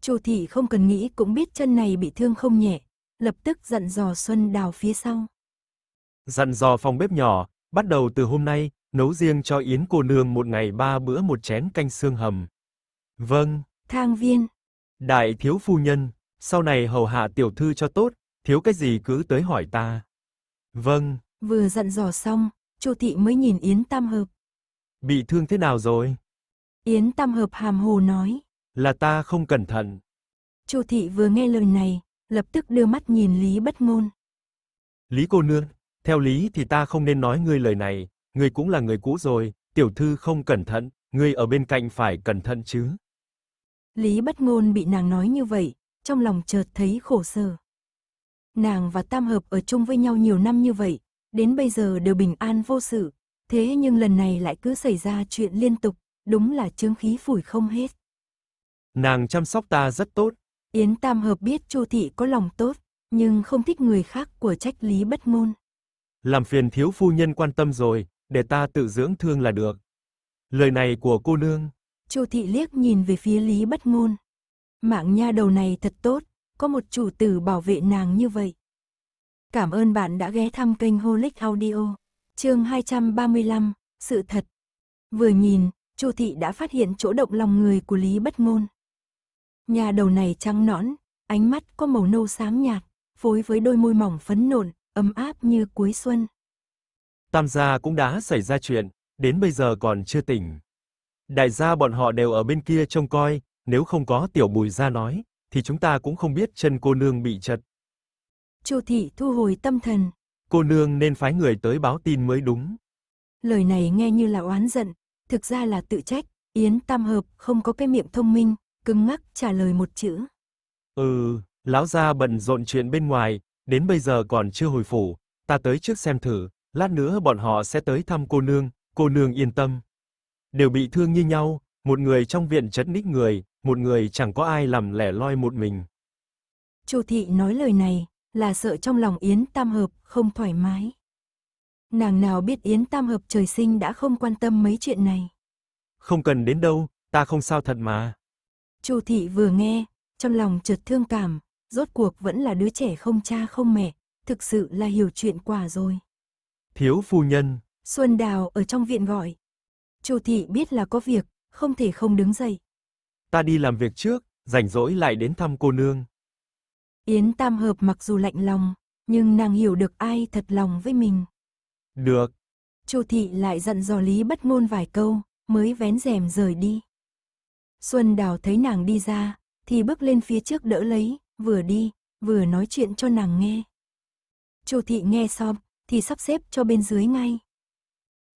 Chu thị không cần nghĩ cũng biết chân này bị thương không nhẹ, lập tức dặn dò Xuân Đào phía sau. Dặn dò phòng bếp nhỏ, bắt đầu từ hôm nay, nấu riêng cho Yến cô nương một ngày ba bữa một chén canh xương hầm. Vâng. Thang viên, Đại thiếu phu nhân, sau này hầu hạ tiểu thư cho tốt, thiếu cái gì cứ tới hỏi ta. Vâng. Vừa dặn dò xong, Chu thị mới nhìn Yến Tam Hợp. Bị thương thế nào rồi? Yến Tam Hợp hàm hồ nói. Là ta không cẩn thận. Chu thị vừa nghe lời này, lập tức đưa mắt nhìn Lý Bất Ngôn. Lý cô nương, theo lý thì ta không nên nói ngươi lời này, ngươi cũng là người cũ rồi, tiểu thư không cẩn thận, ngươi ở bên cạnh phải cẩn thận chứ. Lý bất ngôn bị nàng nói như vậy, trong lòng chợt thấy khổ sở. Nàng và Tam Hợp ở chung với nhau nhiều năm như vậy, đến bây giờ đều bình an vô sự, thế nhưng lần này lại cứ xảy ra chuyện liên tục, đúng là chứng khí phủi không hết. Nàng chăm sóc ta rất tốt. Yến Tam Hợp biết Chu Thị có lòng tốt, nhưng không thích người khác của trách lý bất ngôn. Làm phiền thiếu phu nhân quan tâm rồi, để ta tự dưỡng thương là được. Lời này của cô nương. Chu thị liếc nhìn về phía Lý Bất Ngôn. Mạng nha đầu này thật tốt, có một chủ tử bảo vệ nàng như vậy. Cảm ơn bạn đã ghé thăm kênh Holic Audio. Chương 235, sự thật. Vừa nhìn, Chu thị đã phát hiện chỗ động lòng người của Lý Bất Ngôn. Nhà đầu này trắng nõn, ánh mắt có màu nâu xám nhạt, phối với đôi môi mỏng phấn nộn, ấm áp như cuối xuân. Tam gia cũng đã xảy ra chuyện, đến bây giờ còn chưa tỉnh. Đại gia bọn họ đều ở bên kia trông coi, nếu không có tiểu bùi gia nói, thì chúng ta cũng không biết chân cô nương bị chật. Chu thị thu hồi tâm thần. Cô nương nên phái người tới báo tin mới đúng. Lời này nghe như là oán giận, thực ra là tự trách, Yến Tam Hợp không có cái miệng thông minh, cứng ngắc trả lời một chữ. Ừ, lão gia bận rộn chuyện bên ngoài, đến bây giờ còn chưa hồi phủ, ta tới trước xem thử, lát nữa bọn họ sẽ tới thăm cô nương, cô nương yên tâm, đều bị thương như nhau, một người trong viện chật ních người, một người chẳng có ai làm lẻ loi một mình. Chu thị nói lời này là sợ trong lòng Yến Tam Hợp không thoải mái. Nàng nào biết Yến Tam Hợp trời sinh đã không quan tâm mấy chuyện này. Không cần đến đâu, ta không sao thật mà. Chu thị vừa nghe, trong lòng chợt thương cảm, rốt cuộc vẫn là đứa trẻ không cha không mẹ, thực sự là hiểu chuyện quả rồi. Thiếu phu nhân. Xuân Đào ở trong viện gọi, Chu thị biết là có việc, không thể không đứng dậy. Ta đi làm việc trước, rảnh rỗi lại đến thăm cô nương. Yến Tam Hợp mặc dù lạnh lòng, nhưng nàng hiểu được ai thật lòng với mình. Được. Chu thị lại dặn dò Lý Bất Ngôn vài câu, mới vén rèm rời đi. Xuân Đào thấy nàng đi ra, thì bước lên phía trước đỡ lấy, vừa đi, vừa nói chuyện cho nàng nghe. Chu thị nghe xong, thì sắp xếp cho bên dưới ngay.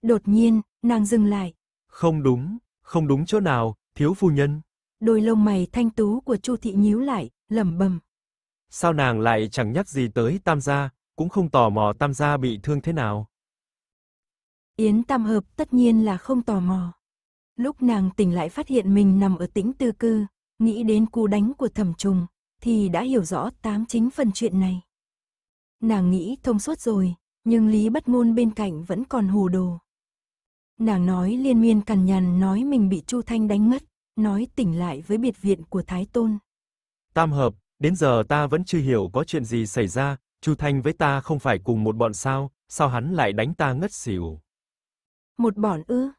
Đột nhiên, nàng dừng lại, không đúng, không đúng chỗ nào, thiếu phu nhân. Đôi lông mày thanh tú của Chu thị nhíu lại, lẩm bẩm. Sao nàng lại chẳng nhắc gì tới Tam gia, cũng không tò mò Tam gia bị thương thế nào? Yến Tam Hợp tất nhiên là không tò mò. Lúc nàng tỉnh lại phát hiện mình nằm ở tĩnh tư cư, nghĩ đến cú đánh của thẩm trùng, thì đã hiểu rõ tám chín phần chuyện này. Nàng nghĩ thông suốt rồi, nhưng Lý Bất Ngôn bên cạnh vẫn còn hồ đồ. Nàng nói liên miên cằn nhằn nói mình bị Chu Thanh đánh ngất, nói tỉnh lại với biệt viện của Thái Tôn. Tam hợp, đến giờ ta vẫn chưa hiểu có chuyện gì xảy ra, Chu Thanh với ta không phải cùng một bọn sao, sao hắn lại đánh ta ngất xỉu. Một bọn ư?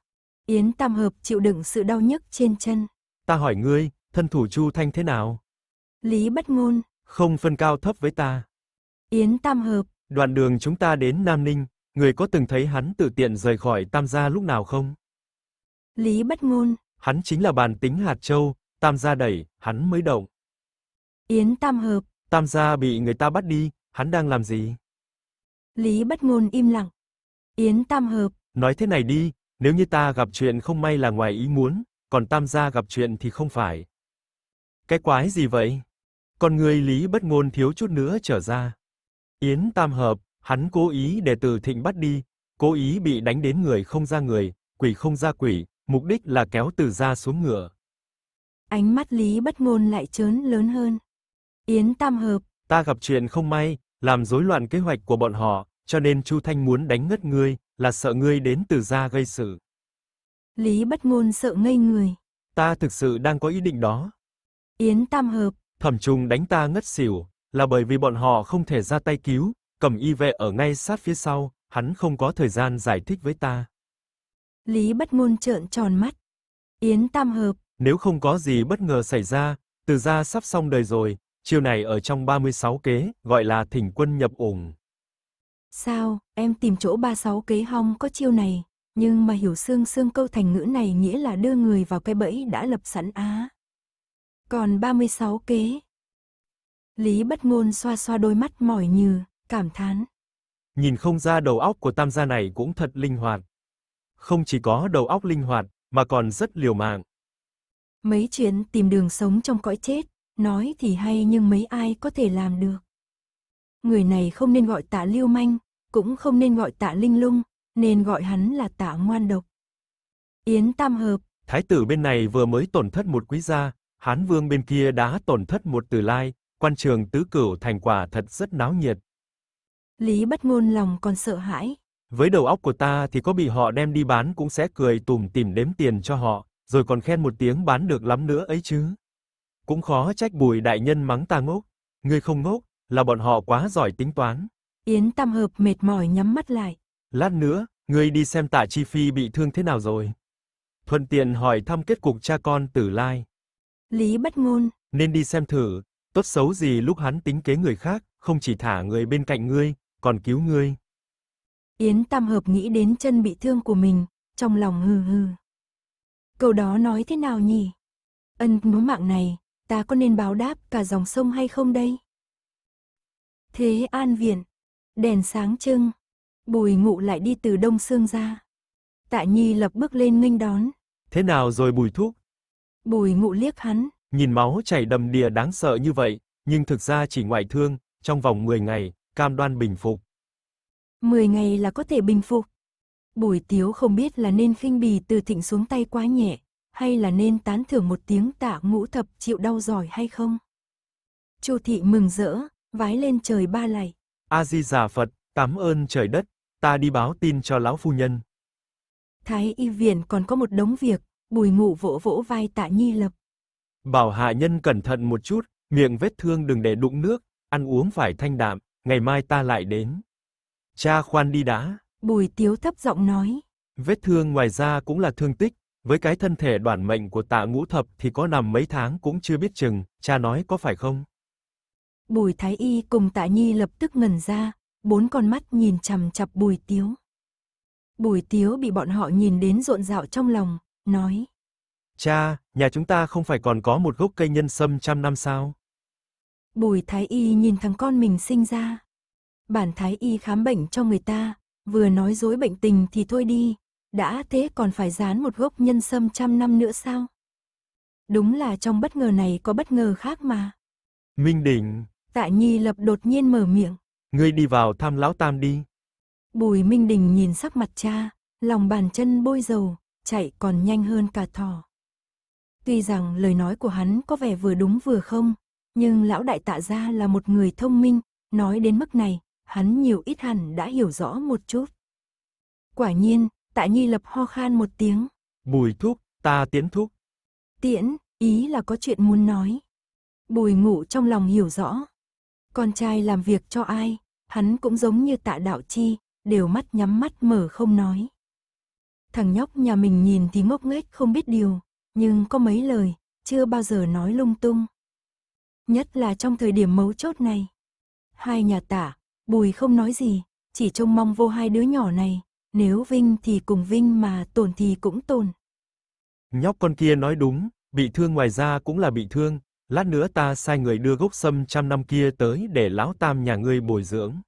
Yến Tam hợp chịu đựng sự đau nhức trên chân. Ta hỏi ngươi, thân thủ Chu Thanh thế nào? Lý bất ngôn. Không phân cao thấp với ta. Yến Tam hợp. Đoạn đường chúng ta đến Nam Ninh, người có từng thấy hắn tự tiện rời khỏi Tam gia lúc nào không? Lý Bất Ngôn, hắn chính là bàn tính hạt châu, Tam gia đẩy, hắn mới động. Yến Tam Hợp, Tam gia bị người ta bắt đi, hắn đang làm gì? Lý Bất Ngôn im lặng. Yến Tam Hợp, nói thế này đi, nếu như ta gặp chuyện không may là ngoài ý muốn, còn Tam gia gặp chuyện thì không phải. Cái quái gì vậy? Còn người Lý Bất Ngôn thiếu chút nữa trở ra. Yến Tam Hợp, Hắn cố ý để Từ Thịnh bắt đi, cố ý bị đánh đến người không ra người, quỷ không ra quỷ, mục đích là kéo Từ gia xuống ngựa. Ánh mắt Lý Bất Ngôn lại trớn lớn hơn. Yến Tam Hợp, ta gặp chuyện không may, làm rối loạn kế hoạch của bọn họ, cho nên Chu Thanh muốn đánh ngất ngươi, là sợ ngươi đến Từ gia gây sự. Lý Bất Ngôn sợ ngây người. Ta thực sự đang có ý định đó. Yến Tam Hợp, Thẩm Trùng đánh ta ngất xỉu, là bởi vì bọn họ không thể ra tay cứu, cầm y vệ ở ngay sát phía sau, hắn không có thời gian giải thích với ta. Lý Bất Ngôn trợn tròn mắt. Yến Tam Hợp. Nếu không có gì bất ngờ xảy ra, từ gia sắp xong đời rồi, chiều này ở trong 36 kế, gọi là thỉnh quân nhập ủng. Sao, em tìm chỗ 36 kế hong có chiêu này, nhưng mà hiểu xương xương câu thành ngữ này nghĩa là đưa người vào cái bẫy đã lập sẵn á. Còn 36 kế. Lý bất ngôn xoa xoa đôi mắt mỏi như cảm thán. Nhìn không ra đầu óc của tam gia này cũng thật linh hoạt. Không chỉ có đầu óc linh hoạt, mà còn rất liều mạng. Mấy chuyện tìm đường sống trong cõi chết, nói thì hay nhưng mấy ai có thể làm được. Người này không nên gọi tạ liêu manh, cũng không nên gọi tạ linh lung, nên gọi hắn là tạ ngoan độc. Yến tam hợp. Thái tử bên này vừa mới tổn thất một quý gia, Hán vương bên kia đã tổn thất một từ lai, quan trường tứ cửu thành quả thật rất náo nhiệt. Lý bất ngôn lòng còn sợ hãi. Với đầu óc của ta thì có bị họ đem đi bán cũng sẽ cười tủm tỉm đếm tiền cho họ, rồi còn khen một tiếng bán được lắm nữa ấy chứ. Cũng khó trách Bùi đại nhân mắng ta ngốc, ngươi không ngốc, là bọn họ quá giỏi tính toán. Yến Tam Hợp mệt mỏi nhắm mắt lại. Lát nữa, ngươi đi xem Tạ Chi Phi bị thương thế nào rồi. Thuận tiện hỏi thăm kết cục cha con Tử Lai. Lý Bất Ngôn, nên đi xem thử, tốt xấu gì lúc hắn tính kế người khác, không chỉ thả người bên cạnh ngươi, còn cứu ngươi. Yến Tam Hợp nghĩ đến chân bị thương của mình, trong lòng hừ hừ. Câu đó nói thế nào nhỉ? Ân mối mạng này, ta có nên báo đáp cả dòng sông hay không đây? Thế an viện, đèn sáng trưng, bùi ngụ lại đi từ đông xương ra. Tạ Nhi lập bước lên nghênh đón. Thế nào rồi bùi thúc? Bùi ngụ liếc hắn. Nhìn máu chảy đầm đìa đáng sợ như vậy, nhưng thực ra chỉ ngoại thương, trong vòng 10 ngày, cam đoan bình phục. 10 ngày là có thể bình phục. Bùi tiếu không biết là nên khinh bì từ thịnh xuống tay quá nhẹ, hay là nên tán thưởng một tiếng tạ ngũ thập chịu đau giỏi hay không. Chu thị mừng rỡ, vái lên trời ba lạy. A di già Phật, cảm ơn trời đất, ta đi báo tin cho lão phu nhân. Thái y viện còn có một đống việc, bùi ngụ vỗ vỗ vai tạ nhi lập. Bảo hạ nhân cẩn thận một chút, miệng vết thương đừng để đụng nước, ăn uống phải thanh đạm. Ngày mai ta lại đến. Cha khoan đi đã. Bùi tiếu thấp giọng nói. Vết thương ngoài da cũng là thương tích. Với cái thân thể đoản mệnh của tạ ngũ thập thì có nằm mấy tháng cũng chưa biết chừng. Cha nói có phải không? Bùi thái y cùng tạ nhi lập tức ngần ra. Bốn con mắt nhìn chằm chặp bùi tiếu. Bùi tiếu bị bọn họ nhìn đến rộn rạo trong lòng. Nói. Cha, nhà chúng ta không phải còn có một gốc cây nhân sâm trăm năm sao? Bùi Thái Y nhìn thằng con mình sinh ra. Bản Thái Y khám bệnh cho người ta, vừa nói dối bệnh tình thì thôi đi, đã thế còn phải dán một gốc nhân sâm trăm năm nữa sao? Đúng là trong bất ngờ này có bất ngờ khác mà. Minh Định. Tạ Nhi lập đột nhiên mở miệng. Ngươi đi vào thăm lão tam đi. Bùi Minh Đình nhìn sắc mặt cha, lòng bàn chân bôi dầu, chạy còn nhanh hơn cả thỏ. Tuy rằng lời nói của hắn có vẻ vừa đúng vừa không, nhưng lão đại tạ gia là một người thông minh, nói đến mức này, hắn nhiều ít hẳn đã hiểu rõ một chút. Quả nhiên, tạ nhi lập ho khan một tiếng. Bùi thuốc ta tiến thuốc Tiễn, ý là có chuyện muốn nói. Bùi ngủ trong lòng hiểu rõ. Con trai làm việc cho ai, hắn cũng giống như tạ đạo chi, đều mắt nhắm mắt mở không nói. Thằng nhóc nhà mình nhìn thì ngốc nghếch không biết điều, nhưng có mấy lời, chưa bao giờ nói lung tung nhất là trong thời điểm mấu chốt này. Hai nhà tả, Bùi không nói gì, chỉ trông mong vô hai đứa nhỏ này, nếu Vinh thì cùng Vinh mà tổn thì cũng tổn. Nhóc con kia nói đúng, bị thương ngoài ra cũng là bị thương, lát nữa ta sai người đưa gốc sâm trăm năm kia tới để lão tam nhà ngươi bồi dưỡng.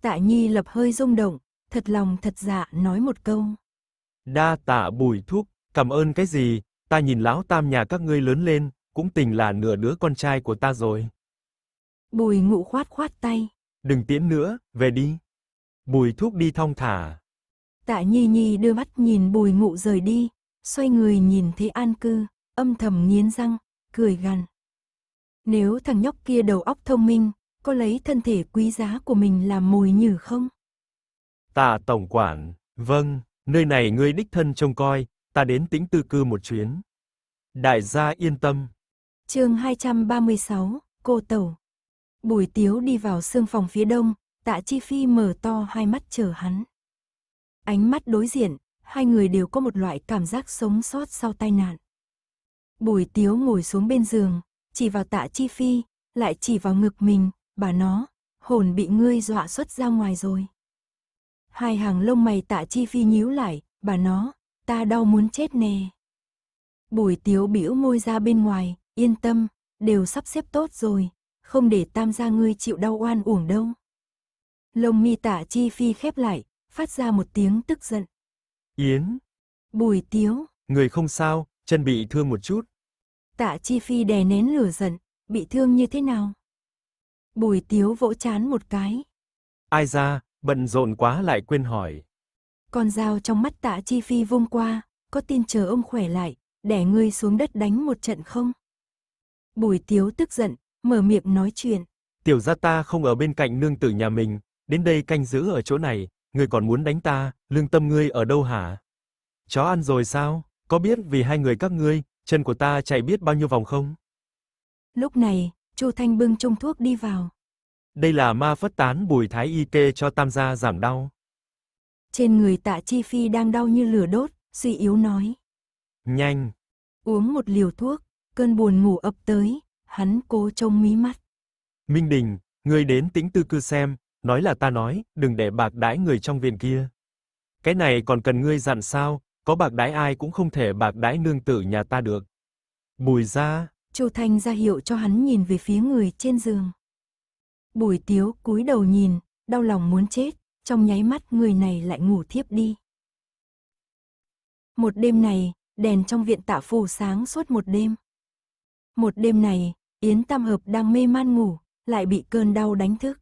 Tạ Nhi lập hơi rung động, thật lòng thật dạ nói một câu. Đa tạ bùi thuốc, cảm ơn cái gì, ta nhìn lão tam nhà các ngươi lớn lên, cũng tình là nửa đứa con trai của ta rồi. Bùi ngụ khoát khoát tay. Đừng tiễn nữa, về đi. Bùi thúc đi thong thả. Tạ Nhi Nhi đưa mắt nhìn bùi ngụ rời đi, xoay người nhìn thấy an cư, âm thầm nghiến răng, cười gằn. Nếu thằng nhóc kia đầu óc thông minh, có lấy thân thể quý giá của mình làm mồi nhử không? Tạ Tổng Quản, vâng, nơi này ngươi đích thân trông coi, ta đến tĩnh tư cư một chuyến. Đại gia yên tâm, chương 236, cô tẩu. Bùi tiếu đi vào sương phòng phía đông, tạ chi phi mở to hai mắt chờ hắn. Ánh mắt đối diện, hai người đều có một loại cảm giác sống sót sau tai nạn. Bùi tiếu ngồi xuống bên giường, chỉ vào tạ chi phi, lại chỉ vào ngực mình, bà nó, hồn bị ngươi dọa xuất ra ngoài rồi. Hai hàng lông mày tạ chi phi nhíu lại, bà nó, ta đau muốn chết nè. Bùi tiếu bĩu môi ra bên ngoài, Yên tâm, đều sắp xếp tốt rồi, không để tam gia ngươi chịu đau oan uổng đâu. Lông mi tả chi phi khép lại, phát ra một tiếng tức giận. Yến. Bùi tiếu. Người không sao, chân bị thương một chút. Tạ chi phi đè nén lửa giận, bị thương như thế nào? Bùi tiếu vỗ chán một cái. Ai ra, bận rộn quá lại quên hỏi. Con dao trong mắt tạ chi phi vung qua, có tin chờ ông khỏe lại, để ngươi xuống đất đánh một trận không? Bùi Tiếu tức giận, mở miệng nói chuyện. Tiểu gia ta không ở bên cạnh nương tử nhà mình, đến đây canh giữ ở chỗ này, ngươi còn muốn đánh ta, lương tâm ngươi ở đâu hả? Chó ăn rồi sao? Có biết vì hai người các ngươi, chân của ta chạy biết bao nhiêu vòng không? Lúc này, Chu Thanh bưng chung thuốc đi vào. Đây là ma phất tán bùi thái y kê cho tam gia giảm đau. Trên người tạ chi phi đang đau như lửa đốt, suy yếu nói. Nhanh! Uống một liều thuốc, Cơn buồn ngủ ập tới, hắn cố trông mí mắt. Minh Đình, ngươi đến tĩnh tư cư xem, nói là ta nói, đừng để bạc đãi người trong viện kia. Cái này còn cần ngươi dặn sao, có bạc đãi ai cũng không thể bạc đãi nương tử nhà ta được. Bùi gia. Châu Thanh ra hiệu cho hắn nhìn về phía người trên giường. Bùi Tiếu cúi đầu nhìn, đau lòng muốn chết, trong nháy mắt người này lại ngủ thiếp đi. Một đêm này, đèn trong viện tạ phù sáng suốt một đêm. Một đêm này, Yến Tam Hợp đang mê man ngủ, lại bị cơn đau đánh thức.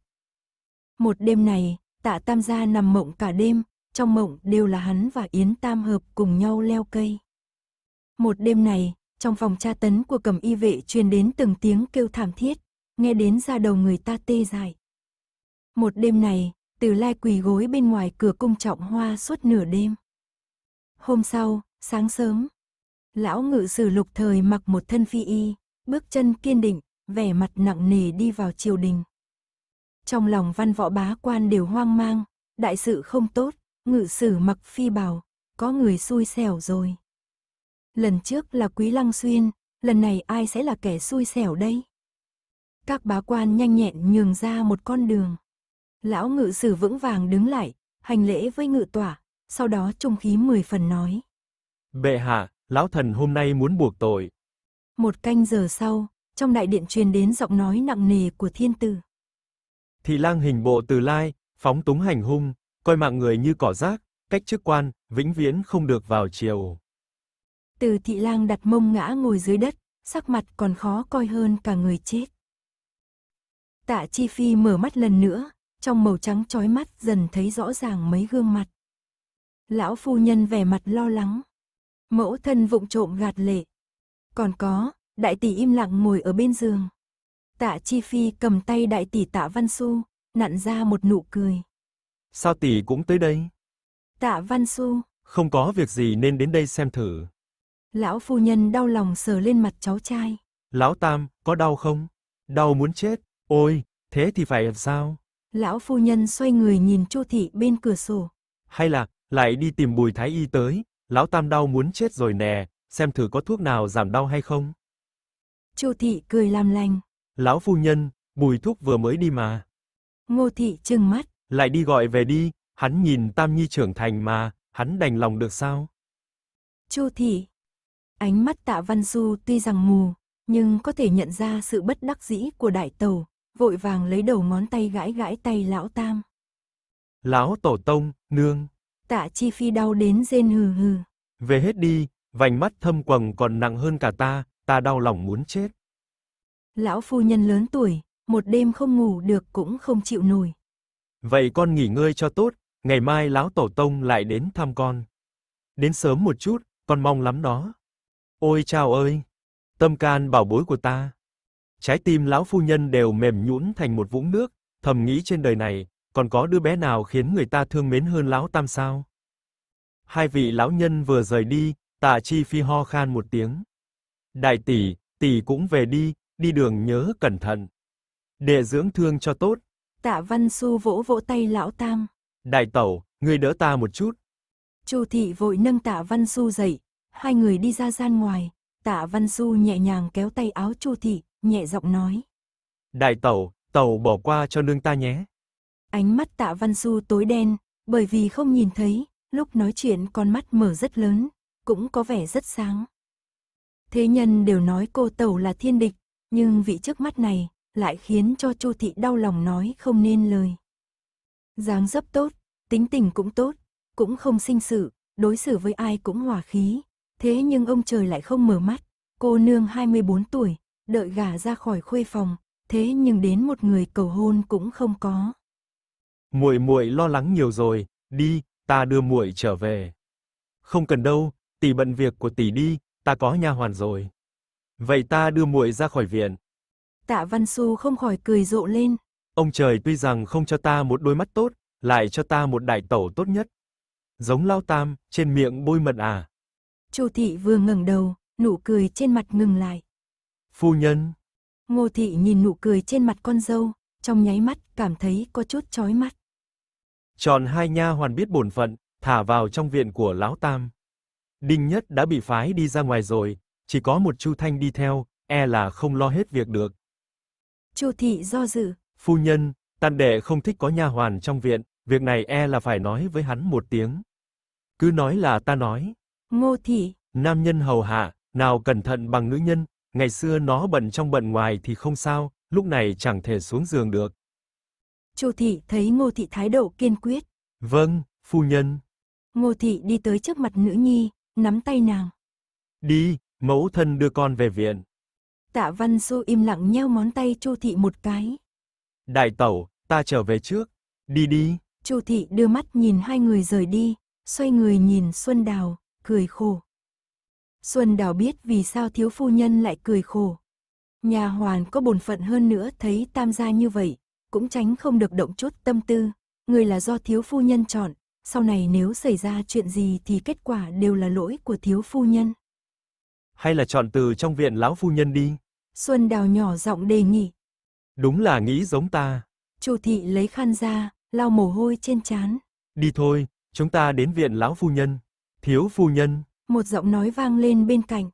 Một đêm này, tạ Tam gia nằm mộng cả đêm, trong mộng đều là hắn và Yến Tam Hợp cùng nhau leo cây. Một đêm này, trong phòng tra tấn của cầm y vệ truyền đến từng tiếng kêu thảm thiết, nghe đến ra đầu người ta tê dại. Một đêm này, từ lai quỳ gối bên ngoài cửa cung trọng hoa suốt nửa đêm. Hôm sau, sáng sớm, lão ngự sử lục thời mặc một thân phi y, bước chân kiên định, vẻ mặt nặng nề đi vào triều đình. Trong lòng văn võ bá quan đều hoang mang, đại sự không tốt, ngự sử mặc phi bảo, có người xui xẻo rồi. Lần trước là Quý Lăng Xuyên, lần này ai sẽ là kẻ xui xẻo đây? Các bá quan nhanh nhẹn nhường ra một con đường. Lão ngự sử vững vàng đứng lại, hành lễ với ngự tỏa, sau đó trung khí mười phần nói. Bệ hạ, lão thần hôm nay muốn buộc tội, một canh giờ sau, trong đại điện truyền đến giọng nói nặng nề của thiên tử. Thị lang hình bộ từ lai, phóng túng hành hung, coi mạng người như cỏ rác, cách chức quan, vĩnh viễn không được vào triều. Từ thị lang đặt mông ngã ngồi dưới đất, sắc mặt còn khó coi hơn cả người chết. Tạ Chi Phi mở mắt lần nữa, trong màu trắng chói mắt dần thấy rõ ràng mấy gương mặt. Lão phu nhân vẻ mặt lo lắng. Mẫu thân vụng trộm gạt lệ, còn có, đại tỷ im lặng ngồi ở bên giường. Tạ Chi Phi cầm tay đại tỷ Tạ Văn Xu, nặn ra một nụ cười. Sao tỷ cũng tới đây? Tạ Văn Xu. Không có việc gì nên đến đây xem thử. Lão phu nhân đau lòng sờ lên mặt cháu trai. Lão Tam, có đau không? Đau muốn chết. Ôi, thế thì phải làm sao? Lão phu nhân xoay người nhìn Chu thị bên cửa sổ. Hay là, lại đi tìm Bùi Thái Y tới, lão Tam đau muốn chết rồi nè, xem thử có thuốc nào giảm đau hay không. Chu thị cười làm lành. Lão phu nhân, bùi thuốc vừa mới đi mà. Ngô thị trừng mắt. Lại đi gọi về đi, hắn nhìn Tam Nhi trưởng thành mà, hắn đành lòng được sao? Chu thị. Ánh mắt tạ Văn Du tuy rằng mù, nhưng có thể nhận ra sự bất đắc dĩ của đại tàu, vội vàng lấy đầu ngón tay gãi gãi tay lão Tam. Lão tổ tông, nương. Tạ Chi Phi đau đến rên hừ hừ. Về hết đi, vành mắt thâm quầng còn nặng hơn cả ta, ta đau lòng muốn chết. Lão phu nhân lớn tuổi, một đêm không ngủ được cũng không chịu nổi. Vậy con nghỉ ngơi cho tốt, ngày mai lão tổ tông lại đến thăm con. Đến sớm một chút, con mong lắm đó. Ôi chao ơi, tâm can bảo bối của ta. Trái tim lão phu nhân đều mềm nhũn thành một vũng nước, thầm nghĩ trên đời này, còn có đứa bé nào khiến người ta thương mến hơn lão tam sao? Hai vị lão nhân vừa rời đi, Tạ Chi Phi ho khan một tiếng. Đại tỷ, tỷ cũng về đi, đi đường nhớ cẩn thận. đệ dưỡng thương cho tốt. Tạ Văn Xu vỗ vỗ tay lão Tam. Đại tẩu, ngươi đỡ ta một chút. Chu thị vội nâng Tạ Văn Xu dậy, hai người đi ra gian ngoài, Tạ Văn Xu nhẹ nhàng kéo tay áo Chu thị, nhẹ giọng nói: "Đại tẩu, tẩu bỏ qua cho nương ta nhé." Ánh mắt Tạ Văn Xu tối đen, bởi vì không nhìn thấy, lúc nói chuyện con mắt mở rất lớn, cũng có vẻ rất sáng. Thế nhân đều nói cô tẩu là thiên địch, nhưng vị trước mắt này lại khiến cho Chu thị đau lòng nói không nên lời. Dáng dấp tốt, tính tình cũng tốt, cũng không sinh sự, đối xử với ai cũng hòa khí, thế nhưng ông trời lại không mở mắt, cô nương 24 tuổi, đợi gả ra khỏi khuê phòng, thế nhưng đến một người cầu hôn cũng không có. Muội muội lo lắng nhiều rồi, đi, ta đưa muội trở về. Không cần đâu, tỷ bận việc của tỷ đi, ta có nha hoàn rồi. Vậy ta đưa muội ra khỏi viện. Tạ Văn Xu không khỏi cười rộ lên. Ông trời tuy rằng không cho ta một đôi mắt tốt, lại cho ta một đại tẩu tốt nhất. Giống lao tam, trên miệng bôi mật à. Chu thị vừa ngẩng đầu, nụ cười trên mặt ngừng lại. Phu nhân. Ngô thị nhìn nụ cười trên mặt con dâu, trong nháy mắt cảm thấy có chút chói mắt. Chọn hai nha hoàn biết bổn phận, thả vào trong viện của lão tam. Đinh Nhất đã bị phái đi ra ngoài rồi, chỉ có một Chu Thanh đi theo, e là không lo hết việc được. Chu thị do dự. Phu nhân, tân đệ không thích có nha hoàn trong viện, việc này e là phải nói với hắn một tiếng. Cứ nói là ta nói. Ngô thị. Nam nhân hầu hạ, nào cẩn thận bằng nữ nhân, ngày xưa nó bận trong bận ngoài thì không sao, lúc này chẳng thể xuống giường được. Chu thị thấy Ngô thị thái độ kiên quyết. Vâng, phu nhân. Ngô thị đi tới trước mặt nữ nhi nắm tay nàng. Đi, mẫu thân đưa con về viện. Tạ Văn Xu im lặng nheo món tay Chu Thị một cái. Đại tẩu, ta trở về trước. Đi đi. Chu Thị đưa mắt nhìn hai người rời đi, xoay người nhìn Xuân Đào, cười khổ. Xuân Đào biết vì sao thiếu phu nhân lại cười khổ. Nhà hoàn có bổn phận hơn nữa thấy tam gia như vậy, cũng tránh không được động chút tâm tư. Người là do thiếu phu nhân chọn, sau này nếu xảy ra chuyện gì thì kết quả đều là lỗi của thiếu phu nhân. Hay là chọn từ trong viện lão phu nhân đi. Xuân Đào nhỏ giọng đề nghị. Đúng là nghĩ giống ta. Chu thị lấy khăn ra, lau mồ hôi trên trán. Đi thôi, chúng ta đến viện lão phu nhân. Thiếu phu nhân. Một giọng nói vang lên bên cạnh.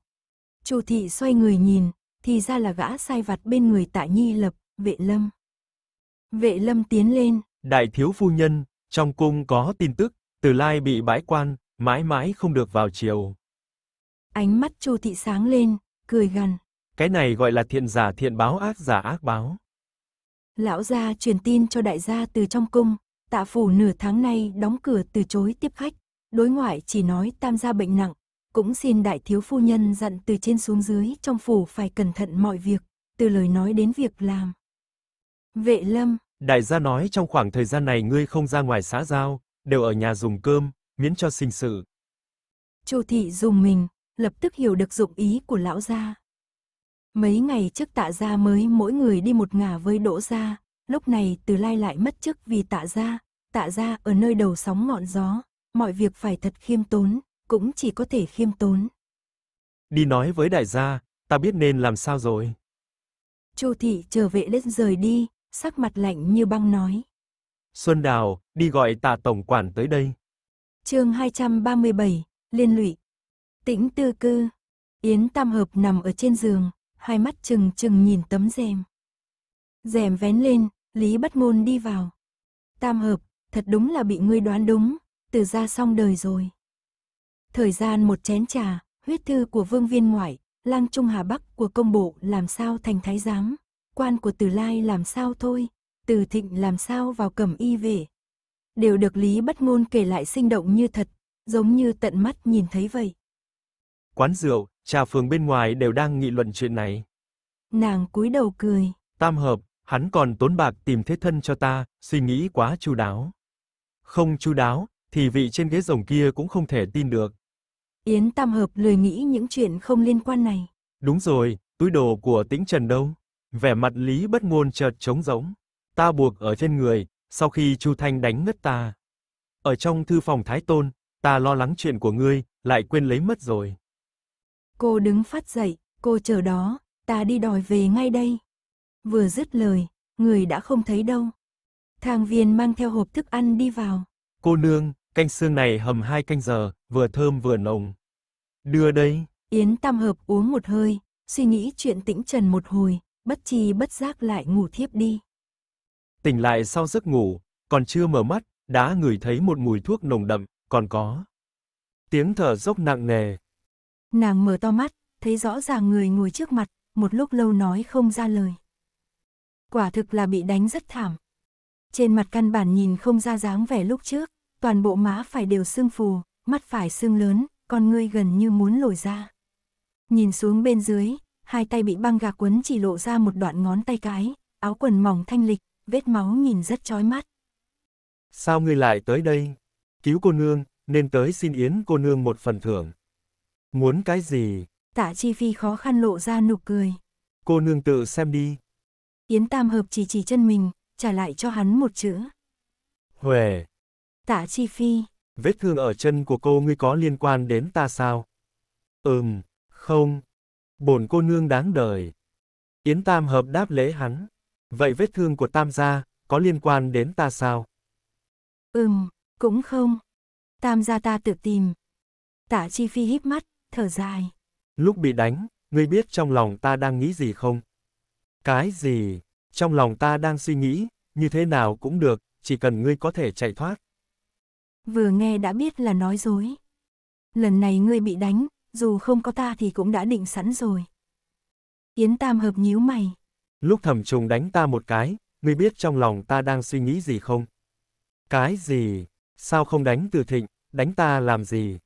Chu thị xoay người nhìn, thì ra là gã sai vặt bên người Tạ Nhi Lập, Vệ Lâm. Vệ Lâm tiến lên. Đại thiếu phu nhân, trong cung có tin tức, Từ Lai bị bãi quan, mãi mãi không được vào triều. Ánh mắt Chu thị sáng lên, cười gằn. Cái này gọi là thiện giả thiện báo ác giả ác báo. Lão gia truyền tin cho đại gia từ trong cung, tạ phủ nửa tháng nay đóng cửa từ chối tiếp khách, đối ngoại chỉ nói tam gia bệnh nặng, cũng xin đại thiếu phu nhân dặn từ trên xuống dưới trong phủ phải cẩn thận mọi việc, từ lời nói đến việc làm. Vệ lâm, Đại gia nói trong khoảng thời gian này ngươi không ra ngoài xã giao, đều ở nhà dùng cơm, miễn cho sinh sự. Chu thị dùng mình, lập tức hiểu được dụng ý của lão gia. Mấy ngày trước tạ gia mới mỗi người đi một ngả với đỗ gia, lúc này từ lai lại mất chức vì tạ gia, tạ gia ở nơi đầu sóng ngọn gió, mọi việc phải thật khiêm tốn, cũng chỉ có thể khiêm tốn. Đi nói với đại gia, ta biết nên làm sao rồi. Chu thị chờ vệ lên rời đi, sắc mặt lạnh như băng nói. Xuân Đào, đi gọi tạ tổng quản tới đây. chương 237, Liên lụy. Tĩnh tư cư. Yến Tam Hợp nằm ở trên giường, hai mắt trừng trừng nhìn tấm rèm. Rèm vén lên, Lý Bất Môn đi vào. Tam Hợp, thật đúng là bị ngươi đoán đúng, từ ra xong đời rồi. Thời gian một chén trà, huyết thư của vương viên ngoại, lang trung hà bắc của công bộ làm sao thành thái giám quan của Từ Lai làm sao thôi, Từ Thịnh làm sao vào cẩm y về. Đều được Lý Bất Ngôn kể lại sinh động như thật, giống như tận mắt nhìn thấy vậy. Quán rượu, trà phường bên ngoài đều đang nghị luận chuyện này. Nàng cúi đầu cười. Tam hợp, hắn còn tốn bạc tìm thế thân cho ta, suy nghĩ quá chu đáo. Không chu đáo, thì vị trên ghế rồng kia cũng không thể tin được. Yến Tam Hợp lười nghĩ những chuyện không liên quan này. Đúng rồi, túi đồ của Tĩnh Trần đâu? Vẻ mặt Lý Bất Ngôn chợt trống rỗng. Ta buộc ở trên người, sau khi Chu Thanh đánh ngất ta. Ở trong thư phòng Thái Tôn, ta lo lắng chuyện của ngươi, lại quên lấy mất rồi. Cô đứng phát dậy, cô chờ đó, ta đi đòi về ngay đây. Vừa dứt lời, người đã không thấy đâu. Thang viên mang theo hộp thức ăn đi vào. Cô nương, canh xương này hầm hai canh giờ, vừa thơm vừa nồng. Đưa đây. Yến Tam Hợp uống một hơi, suy nghĩ chuyện tĩnh trần một hồi, bất chi bất giác lại ngủ thiếp đi. Tỉnh lại sau giấc ngủ, còn chưa mở mắt, đã ngửi thấy một mùi thuốc nồng đậm, còn có tiếng thở dốc nặng nề. Nàng mở to mắt, thấy rõ ràng người ngồi trước mặt, một lúc lâu nói không ra lời. Quả thực là bị đánh rất thảm. Trên mặt căn bản nhìn không ra dáng vẻ lúc trước, toàn bộ má phải đều sưng phù, mắt phải sưng lớn, con ngươi gần như muốn lồi ra. Nhìn xuống bên dưới, hai tay bị băng gạc quấn chỉ lộ ra một đoạn ngón tay cái, áo quần mỏng thanh lịch, vết máu nhìn rất chói mắt. Sao ngươi lại tới đây? Cứu cô nương, nên tới xin yến cô nương một phần thưởng. Muốn cái gì? Tạ Chi Phi khó khăn lộ ra nụ cười. Cô nương tự xem đi. Yến Tam Hợp chỉ chỉ chân mình, trả lại cho hắn một chữ. Huệ. Tạ Chi Phi. Vết thương ở chân của cô ngươi có liên quan đến ta sao? Ừm, không bổn cô nương đáng đời. Yến Tam hợp đáp lễ hắn. Vậy vết thương của Tam gia, có liên quan đến ta sao? Ừm, cũng không. Tam gia ta tự tìm. Tả Chi Phi híp mắt, thở dài. Lúc bị đánh, ngươi biết trong lòng ta đang nghĩ gì không? Cái gì? Trong lòng ta đang suy nghĩ, như thế nào cũng được, chỉ cần ngươi có thể chạy thoát. Vừa nghe đã biết là nói dối. Lần này ngươi bị đánh, dù không có ta thì cũng đã định sẵn rồi. Yến Tam hợp nhíu mày. Lúc thẩm trùng đánh ta một cái, ngươi biết trong lòng ta đang suy nghĩ gì không? Cái gì? Sao không đánh từ thịnh, đánh ta làm gì?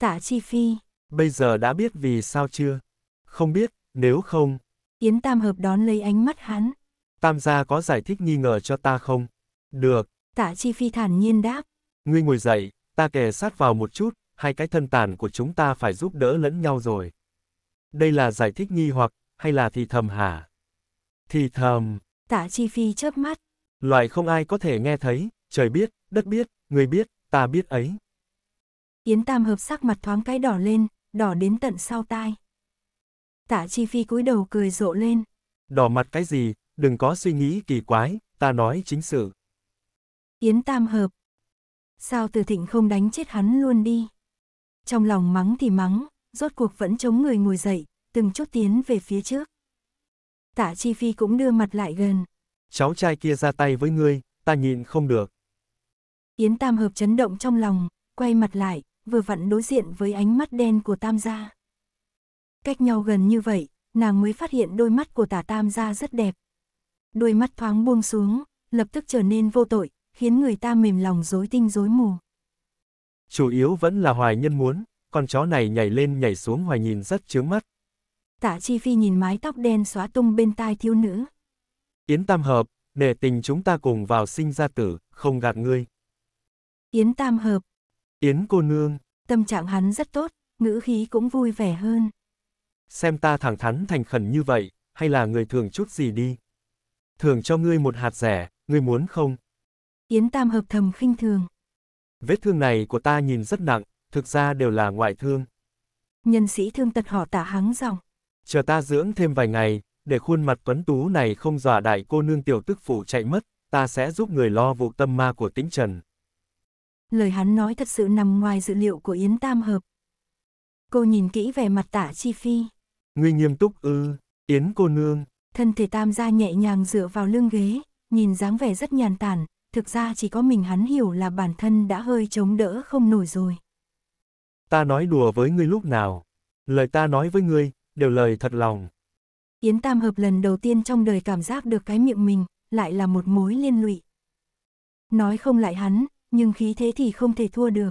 Tạ Chi Phi. Bây giờ đã biết vì sao chưa? Không biết, nếu không. Yến Tam Hợp đón lấy ánh mắt hắn. Tam gia có giải thích nghi ngờ cho ta không? Được. Tạ Chi Phi thản nhiên đáp. Ngươi ngồi dậy, ta kề sát vào một chút, hai cái thân tàn của chúng ta phải giúp đỡ lẫn nhau rồi. Đây là giải thích nghi hoặc, hay là thì thầm hả? Thì thầm. Tạ Chi Phi chớp mắt. Loại không ai có thể nghe thấy, trời biết, đất biết, người biết, ta biết ấy. Yến Tam hợp sắc mặt thoáng cái đỏ lên, đỏ đến tận sau tai. Tạ Chi Phi cúi đầu cười rộ lên. Đỏ mặt cái gì, đừng có suy nghĩ kỳ quái, ta nói chính sự. Yến Tam hợp. Sao Từ Thịnh không đánh chết hắn luôn đi? trong lòng mắng thì mắng, rốt cuộc vẫn chống người ngồi dậy, từng chút tiến về phía trước. Tạ Chi Phi cũng đưa mặt lại gần. Cháu trai kia ra tay với ngươi, ta nhịn không được. Yến Tam Hợp chấn động trong lòng, quay mặt lại, vừa vặn đối diện với ánh mắt đen của Tam gia. Cách nhau gần như vậy, nàng mới phát hiện đôi mắt của tả Tam gia rất đẹp. Đôi mắt thoáng buông xuống, lập tức trở nên vô tội, khiến người ta mềm lòng dối tinh dối mù. Chủ yếu vẫn là Hoài Nhân muốn, con chó này nhảy lên nhảy xuống Hoài nhìn rất chướng mắt. Tạ Chi Phi nhìn mái tóc đen xóa tung bên tai thiếu nữ. Yến Tam Hợp, để tình chúng ta cùng vào sinh ra tử, không gạt ngươi. Yến Tam Hợp. Yến cô nương. Tâm trạng hắn rất tốt, ngữ khí cũng vui vẻ hơn. Xem ta thẳng thắn thành khẩn như vậy, hay là người thường chút gì đi. Thường cho ngươi một hạt rẻ, ngươi muốn không? Yến Tam Hợp thầm khinh thường. Vết thương này của ta nhìn rất nặng, thực ra đều là ngoại thương. Nhân sĩ thương tật họ tả hắng dòng. Chờ ta dưỡng thêm vài ngày, để khuôn mặt tuấn tú này không dọa đại cô nương tiểu tức phủ chạy mất, ta sẽ giúp người lo vụ tâm ma của tĩnh trần. Lời hắn nói thật sự nằm ngoài dữ liệu của Yến Tam Hợp. Cô nhìn kỹ về mặt tả chi phi. Ngươi nghiêm túc ư, Yến cô nương. Thân thể tam gia nhẹ nhàng dựa vào lưng ghế, nhìn dáng vẻ rất nhàn tản, thực ra chỉ có mình hắn hiểu là bản thân đã hơi chống đỡ không nổi rồi. Ta nói đùa với ngươi lúc nào, lời ta nói với ngươi, đều lời thật lòng. Yến Tam Hợp lần đầu tiên trong đời cảm giác được cái miệng mình, lại là một mối liên lụy. Nói không lại hắn, nhưng khí thế thì không thể thua được.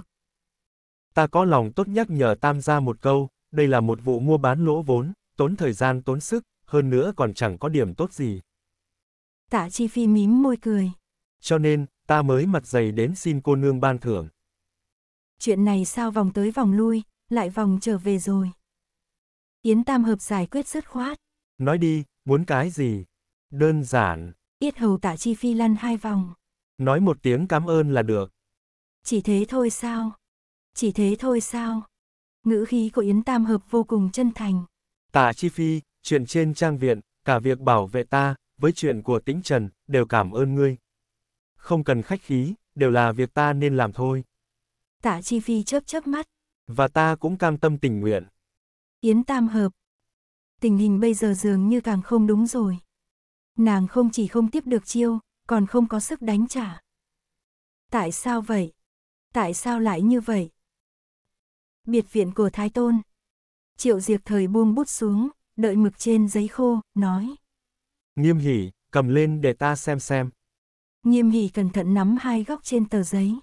Ta có lòng tốt nhắc nhở Tam ra một câu, đây là một vụ mua bán lỗ vốn, tốn thời gian tốn sức, hơn nữa còn chẳng có điểm tốt gì. Tạ Chi Phi mím môi cười cho nên, ta mới mặt dày đến xin cô nương ban thưởng. Chuyện này sao vòng tới vòng lui, lại vòng trở về rồi. Yến Tam Hợp giải quyết dứt khoát. Nói đi, muốn cái gì? Đơn giản. Yết hầu tạ chi phi lăn hai vòng. Nói một tiếng cảm ơn là được. Chỉ thế thôi sao? Chỉ thế thôi sao? Ngữ khí của Yến Tam Hợp vô cùng chân thành. Tạ chi phi, chuyện trên trang viện, cả việc bảo vệ ta, với chuyện của tĩnh trần, đều cảm ơn ngươi không cần khách khí, đều là việc ta nên làm thôi. Tạ Chi Phi chớp chớp mắt. Và ta cũng cam tâm tình nguyện. Yến Tam Hợp. Tình hình bây giờ dường như càng không đúng rồi. Nàng không chỉ không tiếp được chiêu, còn không có sức đánh trả. Tại sao vậy? Tại sao lại như vậy? Biệt viện của Thái Tôn. Triệu Diệp thời buông bút xuống, đợi mực trên giấy khô, nói. Nghiêm hỉ, cầm lên để ta xem xem. Nghiêm hỷ cẩn thận nắm hai góc trên tờ giấy.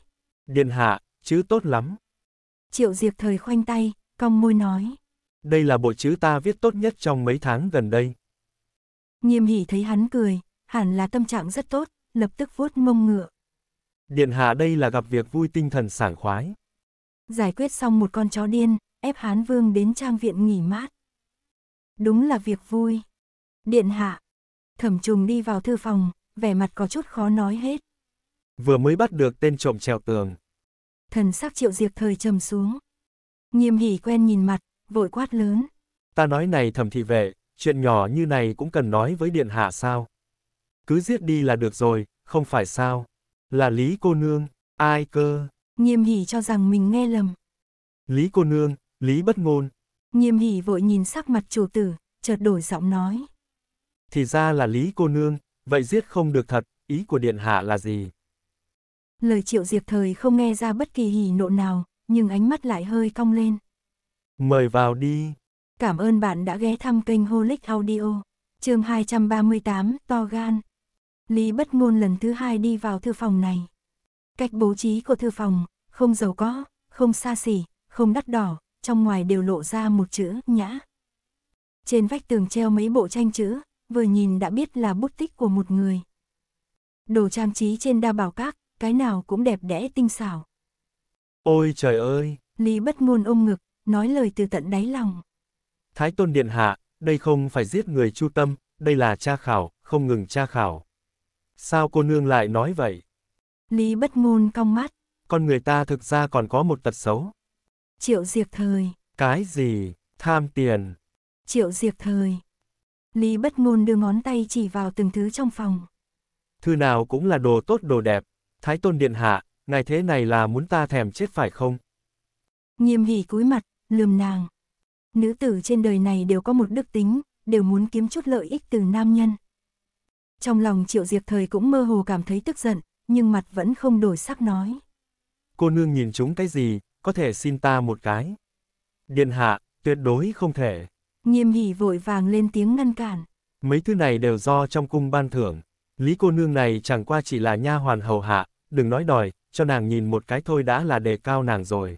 Điện hạ, chữ tốt lắm. Triệu Diệp thời khoanh tay, cong môi nói. Đây là bộ chữ ta viết tốt nhất trong mấy tháng gần đây. Nghiêm hỷ thấy hắn cười, hẳn là tâm trạng rất tốt, lập tức vuốt mông ngựa. Điện hạ đây là gặp việc vui tinh thần sảng khoái. Giải quyết xong một con chó điên, ép Hán Vương đến trang viện nghỉ mát. Đúng là việc vui. Điện hạ. Thẩm trùng đi vào thư phòng, vẻ mặt có chút khó nói hết. Vừa mới bắt được tên trộm trèo tường. Thần sắc triệu diệt thời trầm xuống. Nghiêm hỉ quen nhìn mặt, vội quát lớn. Ta nói này thẩm thị vệ, chuyện nhỏ như này cũng cần nói với điện hạ sao? Cứ giết đi là được rồi, không phải sao? Là Lý cô nương, ai cơ? Nghiêm hỉ cho rằng mình nghe lầm. Lý cô nương, Lý bất ngôn. Nghiêm hỉ vội nhìn sắc mặt chủ tử, chợt đổi giọng nói. Thì ra là Lý cô nương, vậy giết không được thật, ý của Điện Hạ là gì? Lời triệu diệp thời không nghe ra bất kỳ hỉ nộ nào, nhưng ánh mắt lại hơi cong lên. Mời vào đi. Cảm ơn bạn đã ghé thăm kênh Holic Audio. chương 238, To Gan. Lý bất ngôn lần thứ hai đi vào thư phòng này. Cách bố trí của thư phòng, không giàu có, không xa xỉ, không đắt đỏ, trong ngoài đều lộ ra một chữ nhã. Trên vách tường treo mấy bộ tranh chữ, vừa nhìn đã biết là bút tích của một người. Đồ trang trí trên đa bảo các, cái nào cũng đẹp đẽ tinh xảo. Ôi trời ơi! Lý bất ngôn ôm ngực, nói lời từ tận đáy lòng. Thái tôn điện hạ, đây không phải giết người chu tâm, đây là tra khảo, không ngừng tra khảo. Sao cô nương lại nói vậy? Lý bất ngôn cong mắt. Con người ta thực ra còn có một tật xấu. Triệu diệt thời. Cái gì? Tham tiền. Triệu diệt thời. Lý bất ngôn đưa ngón tay chỉ vào từng thứ trong phòng. Thư nào cũng là đồ tốt đồ đẹp, Thái Tôn Điện Hạ, ngài thế này là muốn ta thèm chết phải không? Nghiêm hỉ cúi mặt, lườm nàng. Nữ tử trên đời này đều có một đức tính, đều muốn kiếm chút lợi ích từ nam nhân. Trong lòng triệu diệt thời cũng mơ hồ cảm thấy tức giận, nhưng mặt vẫn không đổi sắc nói. Cô nương nhìn chúng cái gì, có thể xin ta một cái. Điện hạ, tuyệt đối không thể. Nghiêm hỉ vội vàng lên tiếng ngăn cản. Mấy thứ này đều do trong cung ban thưởng. Lý cô nương này chẳng qua chỉ là nha hoàn hầu hạ, đừng nói đòi, cho nàng nhìn một cái thôi đã là đề cao nàng rồi.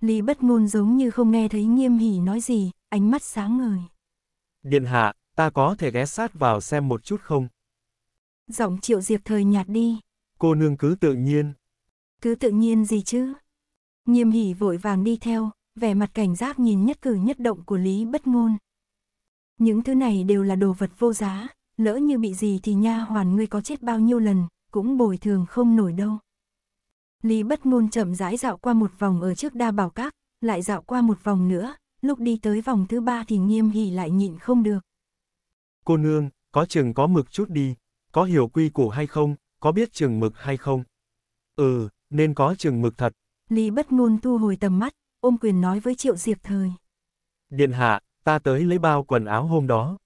Lý bất ngôn giống như không nghe thấy nghiêm hỉ nói gì, ánh mắt sáng ngời. Điện hạ, ta có thể ghé sát vào xem một chút không? Giọng triệu diệp thời nhạt đi. Cô nương cứ tự nhiên. Cứ tự nhiên gì chứ? Nghiêm hỉ vội vàng đi theo, vẻ mặt cảnh giác nhìn nhất cử nhất động của Lý Bất Ngôn. Những thứ này đều là đồ vật vô giá, lỡ như bị gì thì nha hoàn ngươi có chết bao nhiêu lần, cũng bồi thường không nổi đâu. Lý Bất Ngôn chậm rãi dạo qua một vòng ở trước đa bảo các, lại dạo qua một vòng nữa, lúc đi tới vòng thứ ba thì nghiêm hỉ lại nhịn không được. Cô nương, có chừng có mực chút đi, có hiểu quy củ hay không, có biết chừng mực hay không? Ừ, nên có chừng mực thật. Lý bất ngôn thu hồi tầm mắt, ôm quyền nói với Triệu Diệp Thời. Điện hạ, ta tới lấy bao quần áo hôm đó.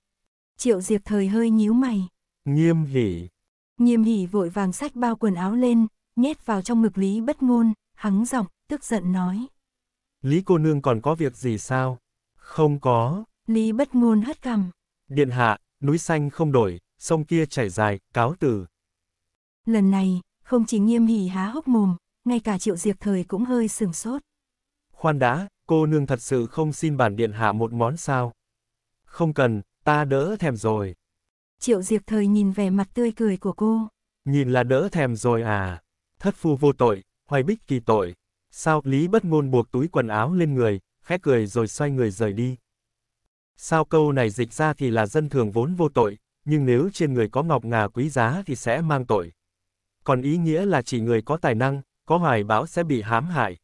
Triệu Diệp Thời hơi nhíu mày. Nghiêm hỉ. Nghiêm hỉ vội vàng xách bao quần áo lên, nhét vào trong ngực Lý bất ngôn, hắng giọng, tức giận nói. Lý cô nương còn có việc gì sao? Không có. Lý bất ngôn hất cằm. Điện hạ, núi xanh không đổi, sông kia chảy dài, cáo từ. Lần này, không chỉ nghiêm hỉ há hốc mồm, ngay cả triệu diệp thời cũng hơi sừng sốt. Khoan đã, cô nương thật sự không xin bản điện hạ một món sao? Không cần, ta đỡ thèm rồi. Triệu Diệp Thời nhìn vẻ mặt tươi cười của cô. Nhìn là đỡ thèm rồi à? Thất phu vô tội, hoài bích kỳ tội. Sao Lý bất ngôn buộc túi quần áo lên người, khẽ cười rồi xoay người rời đi. Sao câu này dịch ra thì là dân thường vốn vô tội, nhưng nếu trên người có ngọc ngà quý giá thì sẽ mang tội. Còn ý nghĩa là chỉ người có tài năng, có hoài bão sẽ bị hãm hại,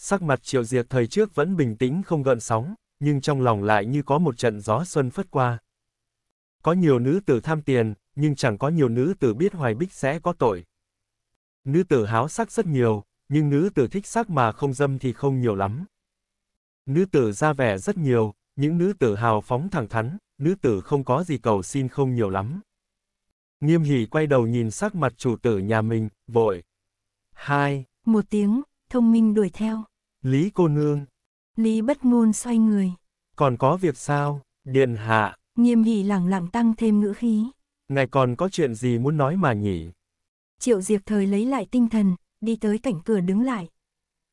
Sắc mặt triệu diệt thời trước vẫn bình tĩnh không gợn sóng, nhưng trong lòng lại như có một trận gió xuân phất qua. Có nhiều nữ tử tham tiền, nhưng chẳng có nhiều nữ tử biết hoài bích sẽ có tội. Nữ tử háo sắc rất nhiều, nhưng nữ tử thích sắc mà không dâm thì không nhiều lắm. Nữ tử ra vẻ rất nhiều, những nữ tử hào phóng thẳng thắn, nữ tử không có gì cầu xin không nhiều lắm. Nghiêm hỉ quay đầu nhìn sắc mặt chủ tử nhà mình, vội. Hai. Một tiếng, thông minh đuổi theo. Lý cô nương. Lý bất ngôn xoay người. Còn có việc sao, điện hạ. Nghiêm hỷ lẳng lặng tăng thêm ngữ khí. Ngài còn có chuyện gì muốn nói mà nhỉ? Triệu diệt thời lấy lại tinh thần, đi tới cảnh cửa đứng lại.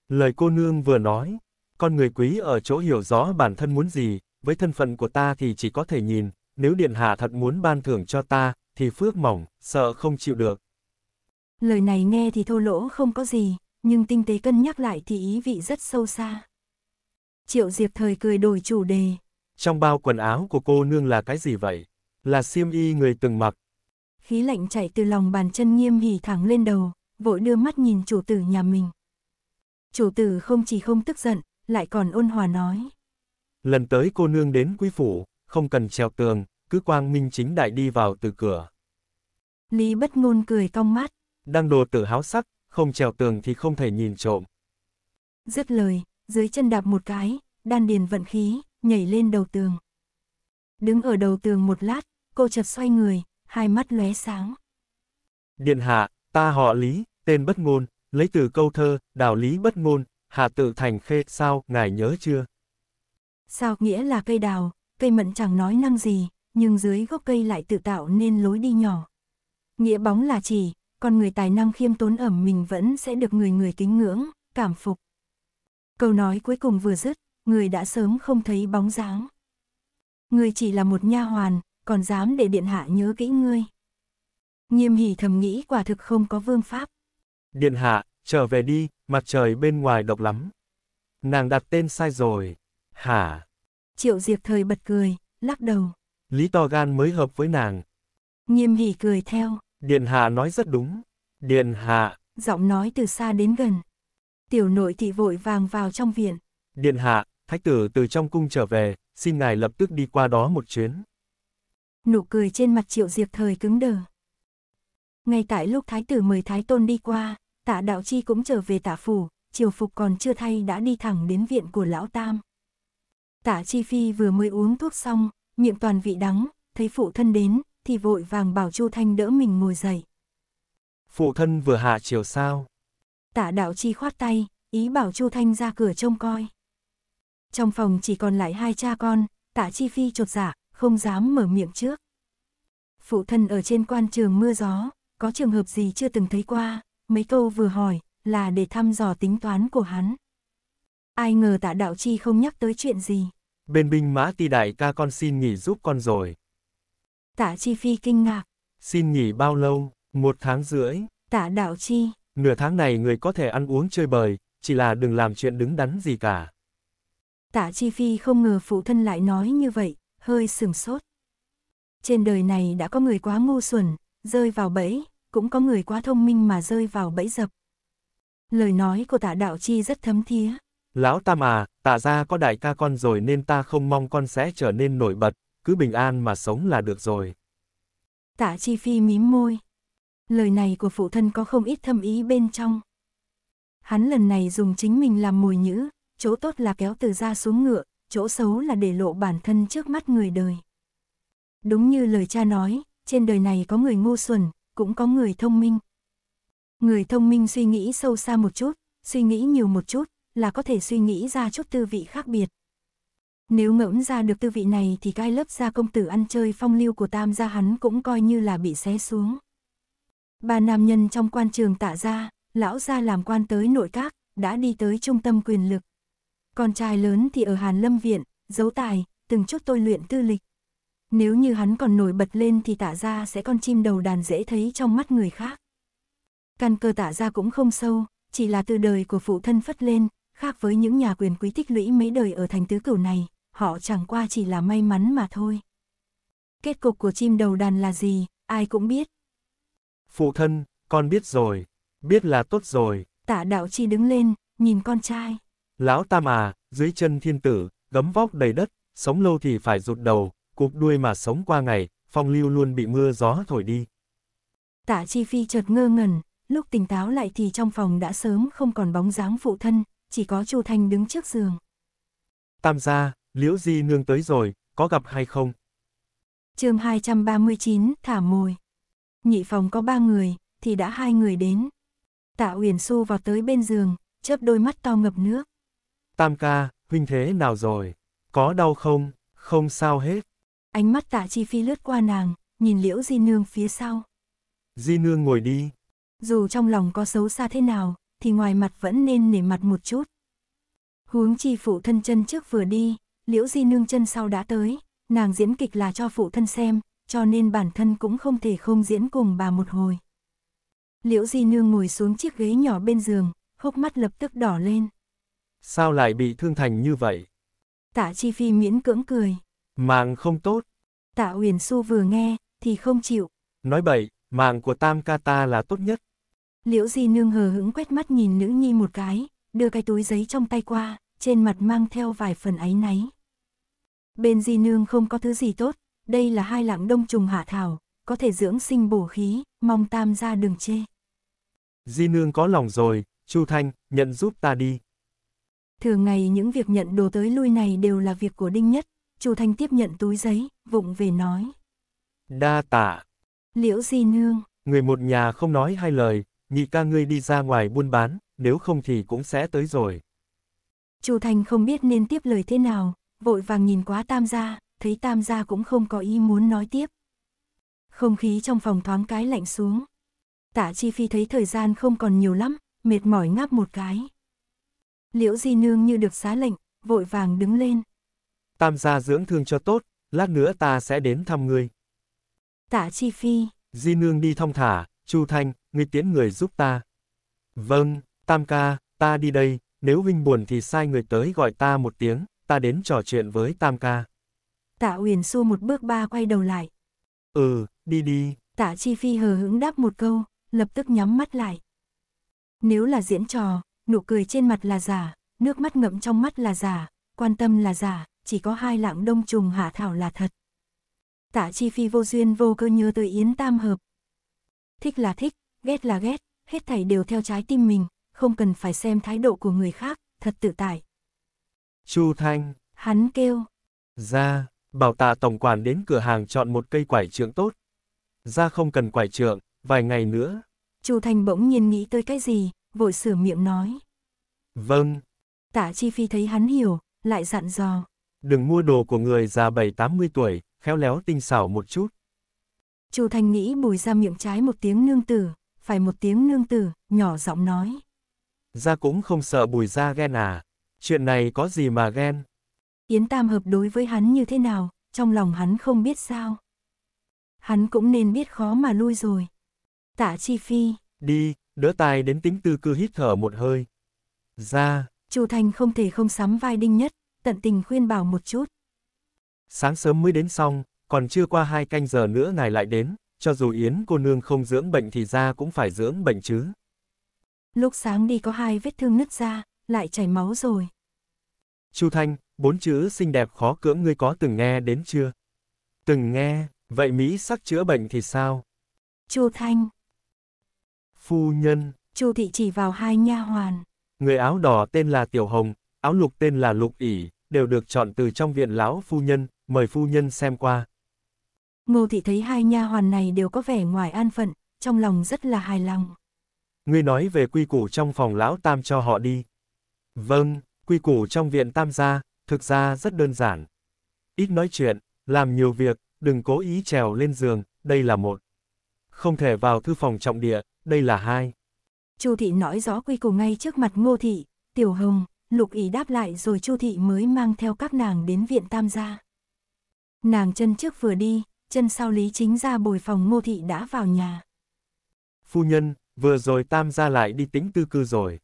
Lời cô nương vừa nói, con người quý ở chỗ hiểu rõ bản thân muốn gì, với thân phận của ta thì chỉ có thể nhìn, nếu điện hạ thật muốn ban thưởng cho ta, thì phước mỏng, sợ không chịu được. Lời này nghe thì thô lỗ không có gì, nhưng tinh tế cân nhắc lại thì ý vị rất sâu xa. Triệu Diệp thời cười đổi chủ đề. Trong bao quần áo của cô nương là cái gì vậy? Là xiêm y người từng mặc. Khí lạnh chạy từ lòng bàn chân nghiêm hỉ thẳng lên đầu, vội đưa mắt nhìn chủ tử nhà mình. Chủ tử không chỉ không tức giận, lại còn ôn hòa nói. Lần tới cô nương đến quý phủ, không cần trèo tường, cứ quang minh chính đại đi vào từ cửa. Lý bất ngôn cười cong mắt. Đang đồ tử háo sắc, không trèo tường thì không thể nhìn trộm. Dứt lời, dưới chân đạp một cái, đan điền vận khí, nhảy lên đầu tường. Đứng ở đầu tường một lát, cô chợt xoay người, hai mắt lóe sáng. Điện hạ, ta họ Lý, tên bất ngôn, lấy từ câu thơ, đào Lý bất ngôn, hạ tự thành khê, sao, ngài nhớ chưa? Sao nghĩa là cây đào, cây mận chẳng nói năng gì, nhưng dưới gốc cây lại tự tạo nên lối đi nhỏ. Nghĩa bóng là chỉ, con người tài năng khiêm tốn ẩm mình vẫn sẽ được người người kính ngưỡng, cảm phục. Câu nói cuối cùng vừa dứt, người đã sớm không thấy bóng dáng. Người chỉ là một nha hoàn, còn dám để điện hạ nhớ kỹ ngươi. Nghiêm hỉ thầm nghĩ quả thực không có vương pháp. Điện hạ, trở về đi, mặt trời bên ngoài độc lắm. Nàng đặt tên sai rồi. Hả? Triệu diệt thời bật cười, lắc đầu. Lý to gan mới hợp với nàng. Nghiêm hỉ cười theo điện hạ nói rất đúng. điện hạ Giọng nói từ xa đến gần. Tiểu nội thị vội vàng vào trong viện. điện Hạ, Thái tử từ trong cung trở về, xin ngài lập tức đi qua đó một chuyến. Nụ cười trên mặt triệu diệp thời cứng đờ. Ngay tại lúc Thái tử mời Thái Tôn đi qua, tạ đạo chi cũng trở về tạ phủ, triều phục còn chưa thay đã đi thẳng đến viện của lão Tam. Tạ Chi Phi vừa mới uống thuốc xong, miệng toàn vị đắng, thấy phụ thân đến, thì vội vàng bảo Chu Thanh đỡ mình ngồi dậy. Phụ thân vừa hạ chiều sao? Tạ đạo chi khoát tay, ý bảo Chu Thanh ra cửa trông coi. Trong phòng chỉ còn lại hai cha con, tạ chi phi trột giả, không dám mở miệng trước. Phụ thân ở trên quan trường mưa gió, có trường hợp gì chưa từng thấy qua, mấy câu vừa hỏi, là để thăm dò tính toán của hắn. Ai ngờ tạ đạo chi không nhắc tới chuyện gì. Bên binh mã ti đại ca con xin nghỉ giúp con rồi. Tạ Chi Phi kinh ngạc. Xin nghỉ bao lâu? Một tháng rưỡi. Tạ Đạo Chi. Nửa tháng này người có thể ăn uống chơi bời, chỉ là đừng làm chuyện đứng đắn gì cả. Tạ Chi Phi không ngờ phụ thân lại nói như vậy, hơi sừng sốt. Trên đời này đã có người quá ngu xuẩn, rơi vào bẫy, cũng có người quá thông minh mà rơi vào bẫy dập. Lời nói của tạ đạo chi rất thấm thía. Lão Tam à, tạ ra có đại ca con rồi nên ta không mong con sẽ trở nên nổi bật, cứ bình an mà sống là được rồi. Tạ Chi Phi mím môi. Lời này của phụ thân có không ít thâm ý bên trong. Hắn lần này dùng chính mình làm mồi nhữ, chỗ tốt là kéo từ ra xuống ngựa, chỗ xấu là để lộ bản thân trước mắt người đời. Đúng như lời cha nói, trên đời này có người ngu xuẩn, cũng có người thông minh. Người thông minh suy nghĩ sâu xa một chút, suy nghĩ nhiều một chút, là có thể suy nghĩ ra chút tư vị khác biệt. Nếu ngẫm ra được tư vị này thì cái lớp gia công tử ăn chơi phong lưu của tam gia hắn cũng coi như là bị xé xuống. Ba nam nhân trong quan trường tạ gia, lão gia làm quan tới nội các, đã đi tới trung tâm quyền lực. Con trai lớn thì ở Hàn Lâm Viện, giấu tài, từng chút tôi luyện tư lịch. Nếu như hắn còn nổi bật lên thì tạ gia sẽ con chim đầu đàn dễ thấy trong mắt người khác. Căn cơ tạ gia cũng không sâu, chỉ là từ đời của phụ thân phất lên, khác với những nhà quyền quý tích lũy mấy đời ở thành tứ cửu này, họ chẳng qua chỉ là may mắn mà thôi. Kết cục của chim đầu đàn là gì, ai cũng biết. Phụ thân, con biết rồi, biết là tốt rồi. Tạ đạo chi đứng lên, nhìn con trai. Lão Tam à, dưới chân thiên tử, gấm vóc đầy đất, sống lâu thì phải rụt đầu, cục đuôi mà sống qua ngày, phong lưu luôn bị mưa gió thổi đi. Tạ Chi Phi chợt ngơ ngẩn, lúc tỉnh táo lại thì trong phòng đã sớm không còn bóng dáng phụ thân, chỉ có Chu Thanh đứng trước giường. Tam gia, Liễu Di Nương tới rồi, có gặp hay không? chương 239, thả mồi. Nhị phòng có ba người, thì đã hai người đến. Tạ Uyển Xu vào tới bên giường, chớp đôi mắt to ngập nước. Tam ca, huynh thế nào rồi? Có đau không? Không sao hết. Ánh mắt tạ chi phi lướt qua nàng, nhìn liễu di nương phía sau. Di nương ngồi đi. Dù trong lòng có xấu xa thế nào, thì ngoài mặt vẫn nên nể mặt một chút. Huống chi phụ thân chân trước vừa đi, liễu di nương chân sau đã tới, nàng diễn kịch là cho phụ thân xem, cho nên bản thân cũng không thể không diễn cùng bà một hồi. Liễu di nương ngồi xuống chiếc ghế nhỏ bên giường, hốc mắt lập tức đỏ lên. Sao lại bị thương thành như vậy? Tạ Chi Phi miễn cưỡng cười. Mạng không tốt. Tạ Uyển Xu vừa nghe, thì không chịu. Nói bậy, mạng của Tam Ca ta là tốt nhất. Liễu Di Nương hờ hững quét mắt nhìn nữ nhi một cái, đưa cái túi giấy trong tay qua, trên mặt mang theo vài phần áy náy. Bên di nương không có thứ gì tốt, đây là hai lạng đông trùng hạ thảo, có thể dưỡng sinh bổ khí, mong tam gia đừng chê. Di nương có lòng rồi, Chu Thanh, nhận giúp ta đi. Thường ngày những việc nhận đồ tới lui này đều là việc của Đinh Nhất, Chu Thanh tiếp nhận túi giấy, vụng về nói. Đa tạ. Liễu Di Nương. Người một nhà không nói hai lời, nhị ca ngươi đi ra ngoài buôn bán, nếu không thì cũng sẽ tới rồi. Chu Thanh không biết nên tiếp lời thế nào, vội vàng nhìn quá tam gia, thấy tam gia cũng không có ý muốn nói tiếp. Không khí trong phòng thoáng cái lạnh xuống. Tạ Chi Phi thấy thời gian không còn nhiều lắm, mệt mỏi ngáp một cái. Liễu Di Nương như được xá lệnh, vội vàng đứng lên. Tam gia dưỡng thương cho tốt, lát nữa ta sẽ đến thăm ngươi. Tạ Chi Phi. Di Nương đi thong thả, Chu Thanh, ngươi tiến người giúp ta. Vâng, Tam ca, ta đi đây, nếu huynh buồn thì sai người tới gọi ta một tiếng ta đến trò chuyện với Tam ca. Tạ Uyển xua một bước ba quay đầu lại. Ừ, đi đi. Tạ Chi Phi hờ hững đáp một câu, lập tức nhắm mắt lại. Nếu là diễn trò, nụ cười trên mặt là giả, nước mắt ngậm trong mắt là giả, quan tâm là giả, chỉ có hai lạng đông trùng hạ thảo là thật. Tạ Chi Phi vô duyên vô cơ nhớ tới Yến Tam Hợp. Thích là thích, ghét là ghét, hết thảy đều theo trái tim mình, không cần phải xem thái độ của người khác, thật tự tại, Chu Thanh. Hắn kêu. Ra, bảo tạ tổng quản đến cửa hàng chọn một cây quải trượng tốt. Ra không cần quải trượng, vài ngày nữa. Chu Thanh bỗng nhiên nghĩ tới cái gì, vội sửa miệng nói. Vâng. Tạ Chi Phi thấy hắn hiểu, lại dặn dò. Đừng mua đồ của người già 7-80 tuổi, khéo léo tinh xảo một chút. Chu Thanh nghĩ bùi ra miệng trái một tiếng nương tử, phải một tiếng nương tử, nhỏ giọng nói. Ra cũng không sợ bùi ra ghen à, Chuyện này có gì mà ghen? Yến Tam hợp đối với hắn như thế nào, trong lòng hắn không biết sao. Hắn cũng nên biết khó mà lui rồi. Tạ Chi Phi. Đi, đỡ tài đến tính tư cư hít thở một hơi. Ra. Chu Thành không thể không sắm vai đinh nhất, tận tình khuyên bảo một chút. Sáng sớm mới đến xong, còn chưa qua hai canh giờ nữa ngài lại đến, cho dù Yến cô nương không dưỡng bệnh thì da cũng phải dưỡng bệnh chứ. Lúc sáng đi có hai vết thương nứt ra, lại chảy máu rồi. Chu Thanh, bốn chữ xinh đẹp khó cưỡng ngươi có từng nghe đến chưa? Từng nghe, vậy Mỹ sắc chữa bệnh thì sao? Chu Thanh. Phu nhân. Chu thị chỉ vào hai nha hoàn. Người áo đỏ tên là Tiểu Hồng, áo lục tên là Lục ỉ, đều được chọn từ trong viện lão phu nhân, mời phu nhân xem qua. Ngô thị thấy hai nha hoàn này đều có vẻ ngoài an phận, trong lòng rất là hài lòng. Ngươi nói về quy củ trong phòng lão tam cho họ đi. Vâng, Quy củ trong viện tam gia, thực ra rất đơn giản. Ít nói chuyện, làm nhiều việc, đừng cố ý trèo lên giường, đây là một. Không thể vào thư phòng trọng địa, đây là hai. Chu thị nói rõ quy củ ngay trước mặt Ngô thị, Tiểu Hồng, Lục Ý đáp lại rồi Chu thị mới mang theo các nàng đến viện tam gia. Nàng chân trước vừa đi, chân sau Lý Chính ra bồi phòng Ngô thị đã vào nhà. Phu nhân, vừa rồi tam gia lại đi tính tư cư rồi.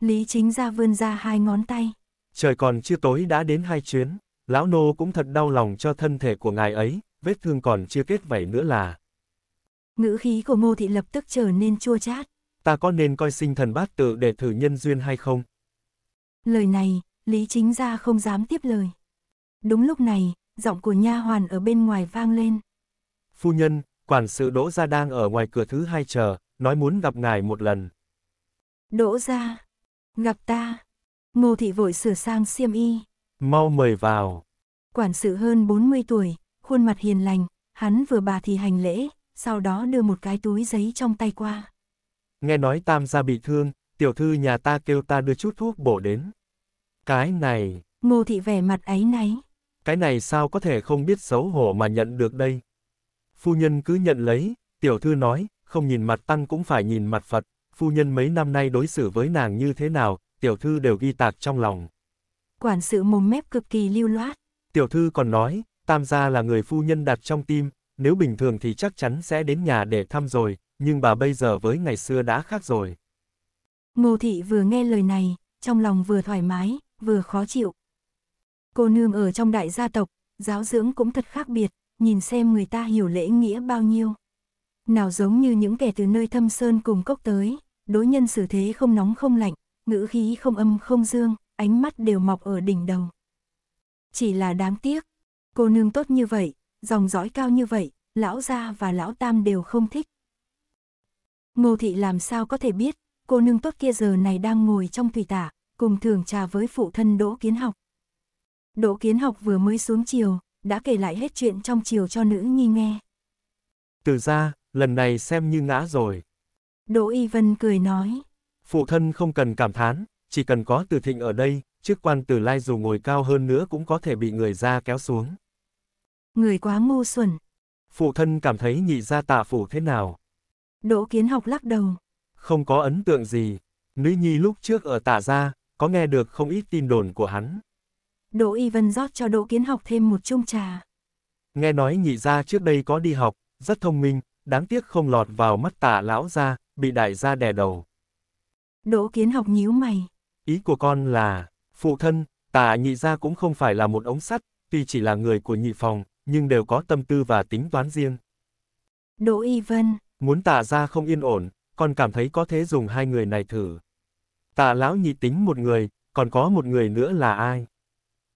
Lý chính ra vươn ra hai ngón tay. Trời còn chưa tối đã đến hai chuyến, lão nô cũng thật đau lòng cho thân thể của ngài ấy, vết thương còn chưa kết vảy nữa là. Ngữ khí của ngô thị lập tức trở nên chua chát. Ta có nên coi sinh thần bát tự để thử nhân duyên hay không? Lời này, Lý chính ra không dám tiếp lời. Đúng lúc này, giọng của nha hoàn ở bên ngoài vang lên. Phu nhân, quản sự đỗ gia đang ở ngoài cửa thứ hai chờ, nói muốn gặp ngài một lần. Đỗ gia, Gặp ta. Ngô thị vội sửa sang xiêm y. Mau mời vào. Quản sự hơn 40 tuổi, khuôn mặt hiền lành, hắn vừa bà thì hành lễ, sau đó đưa một cái túi giấy trong tay qua. Nghe nói tam gia bị thương, tiểu thư nhà ta kêu ta đưa chút thuốc bổ đến. Cái này... Ngô thị vẻ mặt ấy náy. Cái này sao có thể không biết xấu hổ mà nhận được đây? Phu nhân cứ nhận lấy, tiểu thư nói, không nhìn mặt tăng cũng phải nhìn mặt Phật phu nhân mấy năm nay đối xử với nàng như thế nào, tiểu thư đều ghi tạc trong lòng. Quản sự mồm mép cực kỳ lưu loát. Tiểu thư còn nói, tam gia là người phu nhân đặt trong tim, nếu bình thường thì chắc chắn sẽ đến nhà để thăm rồi, nhưng bà bây giờ với ngày xưa đã khác rồi. Ngô thị vừa nghe lời này, trong lòng vừa thoải mái, vừa khó chịu. Cô nương ở trong đại gia tộc, giáo dưỡng cũng thật khác biệt, nhìn xem người ta hiểu lễ nghĩa bao nhiêu. Nào giống như những kẻ từ nơi thâm sơn cùng cốc tới đối nhân xử thế không nóng không lạnh, ngữ khí không âm không dương, ánh mắt đều mọc ở đỉnh đầu. Chỉ là đáng tiếc, cô nương tốt như vậy, dòng dõi cao như vậy, lão gia và lão tam đều không thích. Ngô thị làm sao có thể biết, cô nương tốt kia giờ này đang ngồi trong thủy tả, cùng thưởng trà với phụ thân Đỗ Kiến Học. Đỗ Kiến Học vừa mới xuống chiều, đã kể lại hết chuyện trong chiều cho nữ nhi nghe. Từ ra, lần này xem như ngã rồi, Đỗ Y Vân cười nói. Phụ thân không cần cảm thán, chỉ cần có từ thịnh ở đây, chức quan từ lai dù ngồi cao hơn nữa cũng có thể bị người ra kéo xuống. Người quá ngu xuẩn. Phụ thân cảm thấy nhị gia tạ phủ thế nào? Đỗ Kiến học lắc đầu. Không có ấn tượng gì. Nữ nhi lúc trước ở tạ gia, có nghe được không ít tin đồn của hắn. Đỗ Y Vân rót cho Đỗ Kiến học thêm một chung trà. Nghe nói nhị gia trước đây có đi học, rất thông minh, đáng tiếc không lọt vào mắt tạ lão gia, bị đại gia đè đầu. Đỗ Kiến Học nhíu mày. Ý của con là, phụ thân, tà nhị gia cũng không phải là một ống sắt, tuy chỉ là người của nhị phòng, nhưng đều có tâm tư và tính toán riêng. Đỗ Y Vân. Muốn tà gia không yên ổn, con cảm thấy có thể dùng hai người này thử. Tà lão nhị tính một người, còn có một người nữa là ai?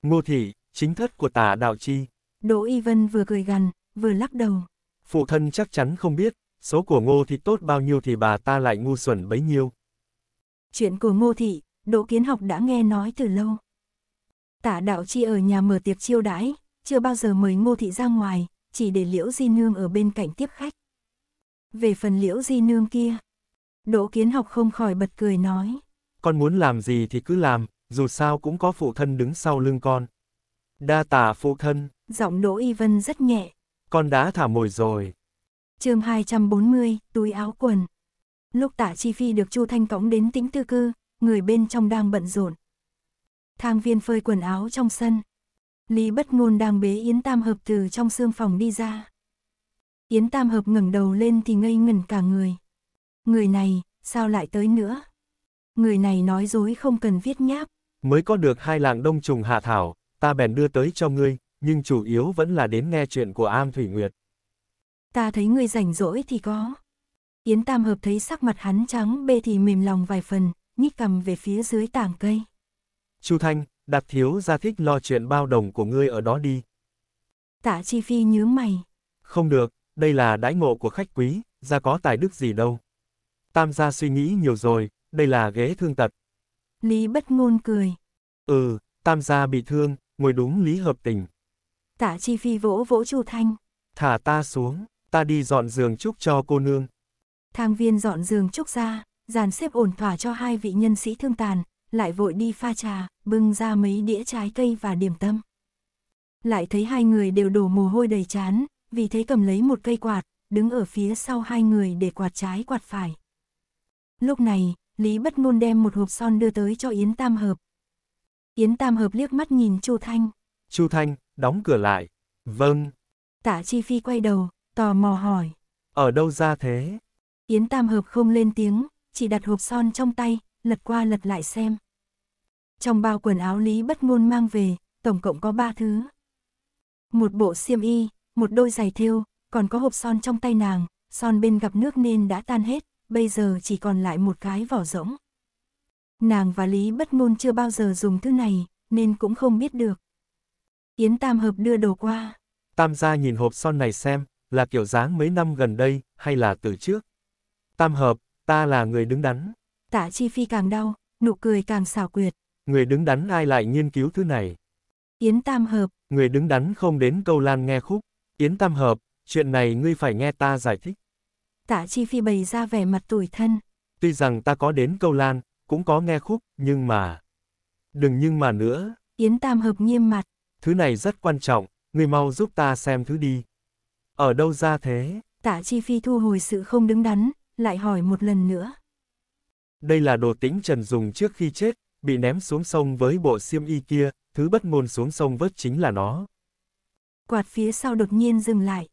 Ngô Thị, chính thất của tà đạo chi. Đỗ Y Vân vừa cười gằn, vừa lắc đầu. Phụ thân chắc chắn không biết, số của ngô thị tốt bao nhiêu thì bà ta lại ngu xuẩn bấy nhiêu. Chuyện của ngô thị, Đỗ Kiến Học đã nghe nói từ lâu. Tả đạo chi ở nhà mở tiệc chiêu đãi, chưa bao giờ mời ngô thị ra ngoài, chỉ để liễu di nương ở bên cạnh tiếp khách. Về phần liễu di nương kia, Đỗ Kiến Học không khỏi bật cười nói. Con muốn làm gì thì cứ làm, dù sao cũng có phụ thân đứng sau lưng con. Đa tả phụ thân. Giọng Đỗ Y Vân rất nhẹ. Con đã thả mồi rồi chương 240, túi áo quần. Lúc tả chi phi được Chu Thanh cõng đến tĩnh tư cư, người bên trong đang bận rộn. Thang viên phơi quần áo trong sân. Lý bất ngôn đang bế Yến Tam Hợp từ trong xương phòng đi ra. Yến Tam Hợp ngẩng đầu lên thì ngây ngẩn cả người. Người này, sao lại tới nữa? Người này nói dối không cần viết nháp. Mới có được hai lạng đông trùng hạ thảo, ta bèn đưa tới cho ngươi, nhưng chủ yếu vẫn là đến nghe chuyện của an Thủy Nguyệt ta thấy ngươi rảnh rỗi thì có. Yến Tam Hợp thấy sắc mặt hắn trắng bê thì mềm lòng vài phần, nhích cầm về phía dưới tảng cây. Chu Thanh, đặt thiếu ra thích lo chuyện bao đồng của ngươi ở đó đi. Tạ Chi Phi nhớ mày. Không được, đây là đãi ngộ của khách quý, ra có tài đức gì đâu. Tam gia suy nghĩ nhiều rồi, đây là ghế thương tật. Lý bất ngôn cười. Ừ, tam gia bị thương, ngồi đúng lý hợp tình. Tạ Chi Phi vỗ vỗ Chu Thanh. Thả ta xuống ta đi dọn giường trúc cho cô nương. Thang viên dọn giường trúc ra, dàn xếp ổn thỏa cho hai vị nhân sĩ thương tàn, lại vội đi pha trà, bưng ra mấy đĩa trái cây và điểm tâm. Lại thấy hai người đều đổ mồ hôi đầy chán, vì thế cầm lấy một cây quạt, đứng ở phía sau hai người để quạt trái quạt phải. Lúc này, Lý Bất Ngôn đem một hộp son đưa tới cho Yến Tam Hợp. Yến Tam Hợp liếc mắt nhìn Chu Thanh. Chu Thanh, đóng cửa lại. Vâng. Tạ Chi Phi quay đầu, tò mò hỏi. Ở đâu ra thế? Yến Tam Hợp không lên tiếng, chỉ đặt hộp son trong tay, lật qua lật lại xem. Trong bao quần áo Lý Bất Ngôn mang về, tổng cộng có ba thứ. Một bộ xiêm y, một đôi giày thêu, còn có hộp son trong tay nàng, son bên gặp nước nên đã tan hết, bây giờ chỉ còn lại một cái vỏ rỗng. Nàng và Lý Bất Ngôn chưa bao giờ dùng thứ này, nên cũng không biết được. Yến Tam Hợp đưa đồ qua. Tam gia nhìn hộp son này xem, là kiểu dáng mấy năm gần đây, hay là từ trước? Tam hợp, ta là người đứng đắn. Tạ Chi Phi càng đau, nụ cười càng xào quyệt. Người đứng đắn ai lại nghiên cứu thứ này? Yến Tam Hợp. Người đứng đắn không đến câu lan nghe khúc. Yến Tam Hợp, chuyện này ngươi phải nghe ta giải thích. Tạ Chi Phi bày ra vẻ mặt tủi thân. Tuy rằng ta có đến câu lan, cũng có nghe khúc, nhưng mà... Đừng nhưng mà nữa. Yến Tam Hợp nghiêm mặt. Thứ này rất quan trọng, ngươi mau giúp ta xem thứ đi. Ở đâu ra thế? Tạ Chi Phi thu hồi sự không đứng đắn, lại hỏi một lần nữa. Đây là đồ tĩnh Trần dùng trước khi chết, bị ném xuống sông với bộ xiêm y kia, thứ bất môn xuống sông vớt chính là nó. Quạt phía sau đột nhiên dừng lại.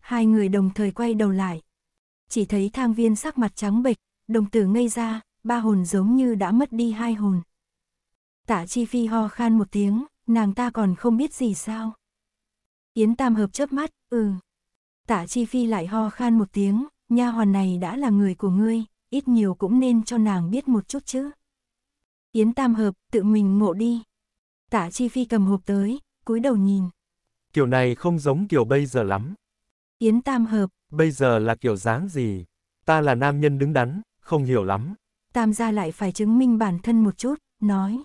Hai người đồng thời quay đầu lại. Chỉ thấy thang viên sắc mặt trắng bệch, đồng tử ngây ra, ba hồn giống như đã mất đi hai hồn. Tạ Chi Phi ho khan một tiếng, nàng ta còn không biết gì sao. Yến Tam Hợp chớp mắt, ừ. Tạ Chi Phi lại ho khan một tiếng, nha hoàn này đã là người của ngươi, ít nhiều cũng nên cho nàng biết một chút chứ. Yến Tam Hợp, tự mình ngộ đi. Tạ Chi Phi cầm hộp tới, cúi đầu nhìn. Kiểu này không giống kiểu bây giờ lắm. Yến Tam Hợp. Bây giờ là kiểu dáng gì? Ta là nam nhân đứng đắn, không hiểu lắm. Tam gia lại phải chứng minh bản thân một chút, nói.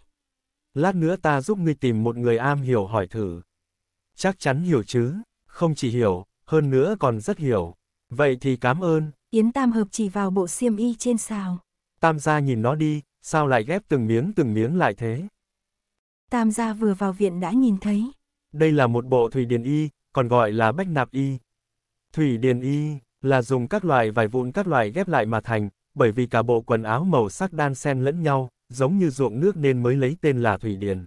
Lát nữa ta giúp ngươi tìm một người am hiểu hỏi thử. Chắc chắn hiểu chứ, không chỉ hiểu, hơn nữa còn rất hiểu. Vậy thì cảm ơn. Yến Tam hợp chỉ vào bộ xiêm y trên xào. Tam gia nhìn nó đi, sao lại ghép từng miếng từng miếng lại thế? Tam gia vừa vào viện đã nhìn thấy. Đây là một bộ thủy điền y, còn gọi là bách nạp y. Thủy điền y là dùng các loại vải vụn các loại ghép lại mà thành, bởi vì cả bộ quần áo màu sắc đan xen lẫn nhau, giống như ruộng nước nên mới lấy tên là thủy điền.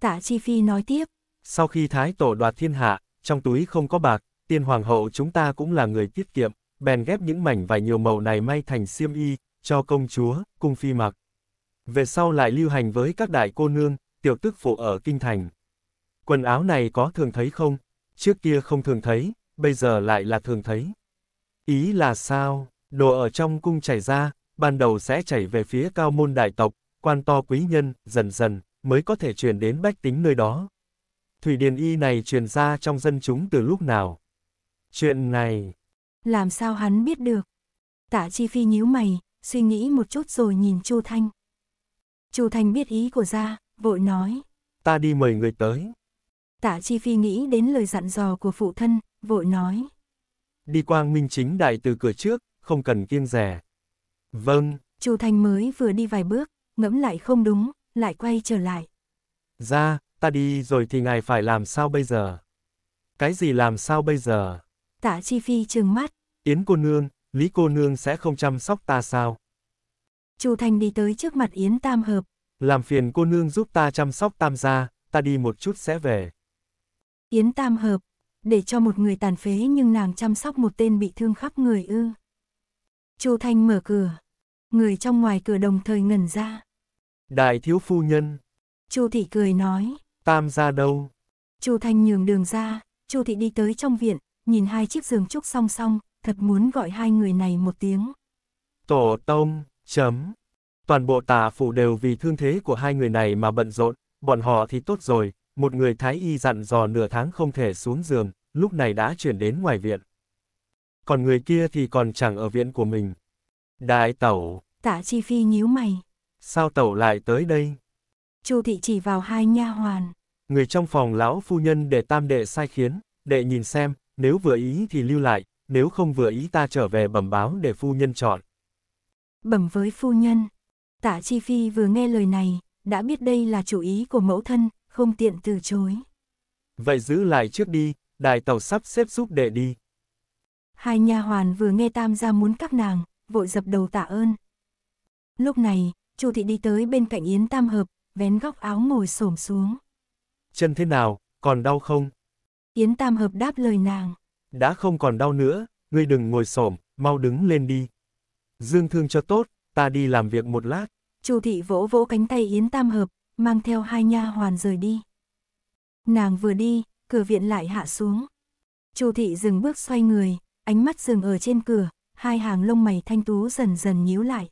Tạ Chi Phi nói tiếp. Sau khi Thái Tổ đoạt thiên hạ, trong túi không có bạc, tiên hoàng hậu chúng ta cũng là người tiết kiệm, bèn ghép những mảnh vải nhiều màu này may thành xiêm y, cho công chúa, cung phi mặc. Về sau lại lưu hành với các đại cô nương, tiểu tức phụ ở kinh thành. Quần áo này có thường thấy không? Trước kia không thường thấy, bây giờ lại là thường thấy. Ý là sao? Đồ ở trong cung chảy ra, ban đầu sẽ chảy về phía cao môn đại tộc, quan to quý nhân, dần dần, mới có thể truyền đến bách tính nơi đó. Thủy Điền Y này truyền ra trong dân chúng từ lúc nào? Chuyện này. Làm sao hắn biết được? Tạ Chi Phi nhíu mày, suy nghĩ một chút rồi nhìn Chu Thanh. Chu Thanh biết ý của gia, vội nói. Ta đi mời người tới. Tạ Chi Phi nghĩ đến lời dặn dò của phụ thân, vội nói. Đi qua minh chính đại từ cửa trước, không cần kiêng rẻ. Vâng. Chu Thanh mới vừa đi vài bước, ngẫm lại không đúng, lại quay trở lại. Ra, ta đi rồi thì ngài phải làm sao bây giờ? Cái gì làm sao bây giờ? Tạ Chi Phi trừng mắt. Yến cô nương, Lý cô nương sẽ không chăm sóc ta sao? Chu Thành đi tới trước mặt Yến Tam Hợp. Làm phiền cô nương giúp ta chăm sóc Tam gia, ta đi một chút sẽ về. Yến Tam Hợp, để cho một người tàn phế nhưng nàng chăm sóc một tên bị thương khắp người ư. Chu Thanh mở cửa. Người trong ngoài cửa đồng thời ngẩn ra. Đại thiếu phu nhân. Chu thị cười nói. Tam gia đâu? Chu Thanh nhường đường ra, Chu thị đi tới trong viện, nhìn hai chiếc giường trúc song song, thật muốn gọi hai người này một tiếng. Tổ tông, chấm. Toàn bộ tà phủ đều vì thương thế của hai người này mà bận rộn, bọn họ thì tốt rồi, một người thái y dặn dò nửa tháng không thể xuống giường, lúc này đã chuyển đến ngoài viện. Còn người kia thì còn chẳng ở viện của mình. Đại tẩu. Tạ Chi Phi nhíu mày. Sao tẩu lại tới đây? Chu thị chỉ vào hai nha hoàn. Người trong phòng lão phu nhân để tam đệ sai khiến, đệ nhìn xem, nếu vừa ý thì lưu lại, nếu không vừa ý ta trở về bẩm báo để phu nhân chọn. Bẩm với phu nhân, tạ Chi Phi vừa nghe lời này, đã biết đây là chủ ý của mẫu thân, không tiện từ chối. Vậy giữ lại trước đi, đài tàu sắp xếp giúp đệ đi. Hai nha hoàn vừa nghe tam gia muốn các nàng, vội dập đầu tạ ơn. Lúc này, Chu thị đi tới bên cạnh Yến Tam Hợp, vén góc áo ngồi xổm xuống. Chân thế nào, còn đau không? Yến Tam Hợp đáp lời nàng. Đã không còn đau nữa, ngươi đừng ngồi xổm, mau đứng lên đi. Dương thương cho tốt, ta đi làm việc một lát. Chu thị vỗ vỗ cánh tay Yến Tam Hợp, mang theo hai nha hoàn rời đi. Nàng vừa đi, cửa viện lại hạ xuống. Chu thị dừng bước xoay người, ánh mắt dừng ở trên cửa, hai hàng lông mày thanh tú dần dần nhíu lại.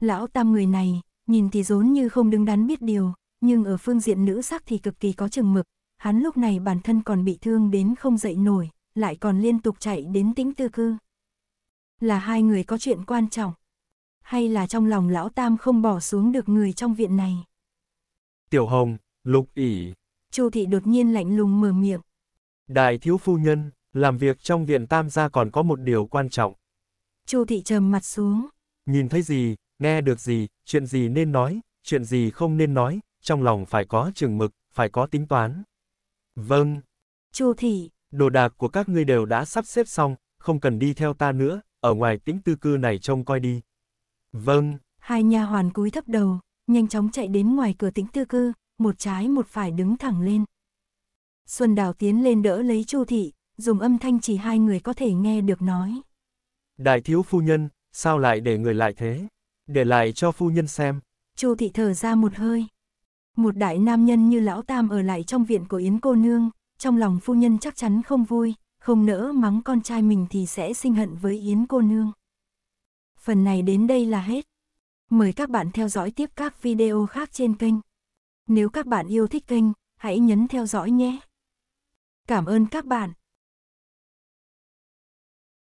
Lão tam người này, nhìn thì rốn như không đứng đắn biết điều, nhưng ở phương diện nữ sắc thì cực kỳ có chừng mực, hắn lúc này bản thân còn bị thương đến không dậy nổi, lại còn liên tục chạy đến tĩnh tư cư. Là hai người có chuyện quan trọng, hay là trong lòng lão tam không bỏ xuống được người trong viện này. Tiểu Hồng, Lục ỉ. Chu thị đột nhiên lạnh lùng mở miệng. Đại thiếu phu nhân, làm việc trong viện tam gia còn có một điều quan trọng. Chu thị trầm mặt xuống. Nhìn thấy gì, nghe được gì, chuyện gì nên nói, chuyện gì không nên nói, trong lòng phải có chừng mực, phải có tính toán. Vâng. Chu thị. Đồ đạc của các ngươi đều đã sắp xếp xong, không cần đi theo ta nữa, ở ngoài tĩnh tư cư này trông coi đi. Vâng. Hai nha hoàn cúi thấp đầu, nhanh chóng chạy đến ngoài cửa tĩnh tư cư, một trái một phải đứng thẳng lên. Xuân Đào tiến lên đỡ lấy Chu thị, dùng âm thanh chỉ hai người có thể nghe được nói. Đại thiếu phu nhân, sao lại để người lại thế? Để lại cho phu nhân xem. Chu thị thở ra một hơi, một đại nam nhân như lão tam ở lại trong viện của Yến cô nương, trong lòng phu nhân chắc chắn không vui, không nỡ mắng con trai mình thì sẽ sinh hận với Yến cô nương. Phần này đến đây là hết. Mời các bạn theo dõi tiếp các video khác trên kênh. Nếu các bạn yêu thích kênh, hãy nhấn theo dõi nhé. Cảm ơn các bạn.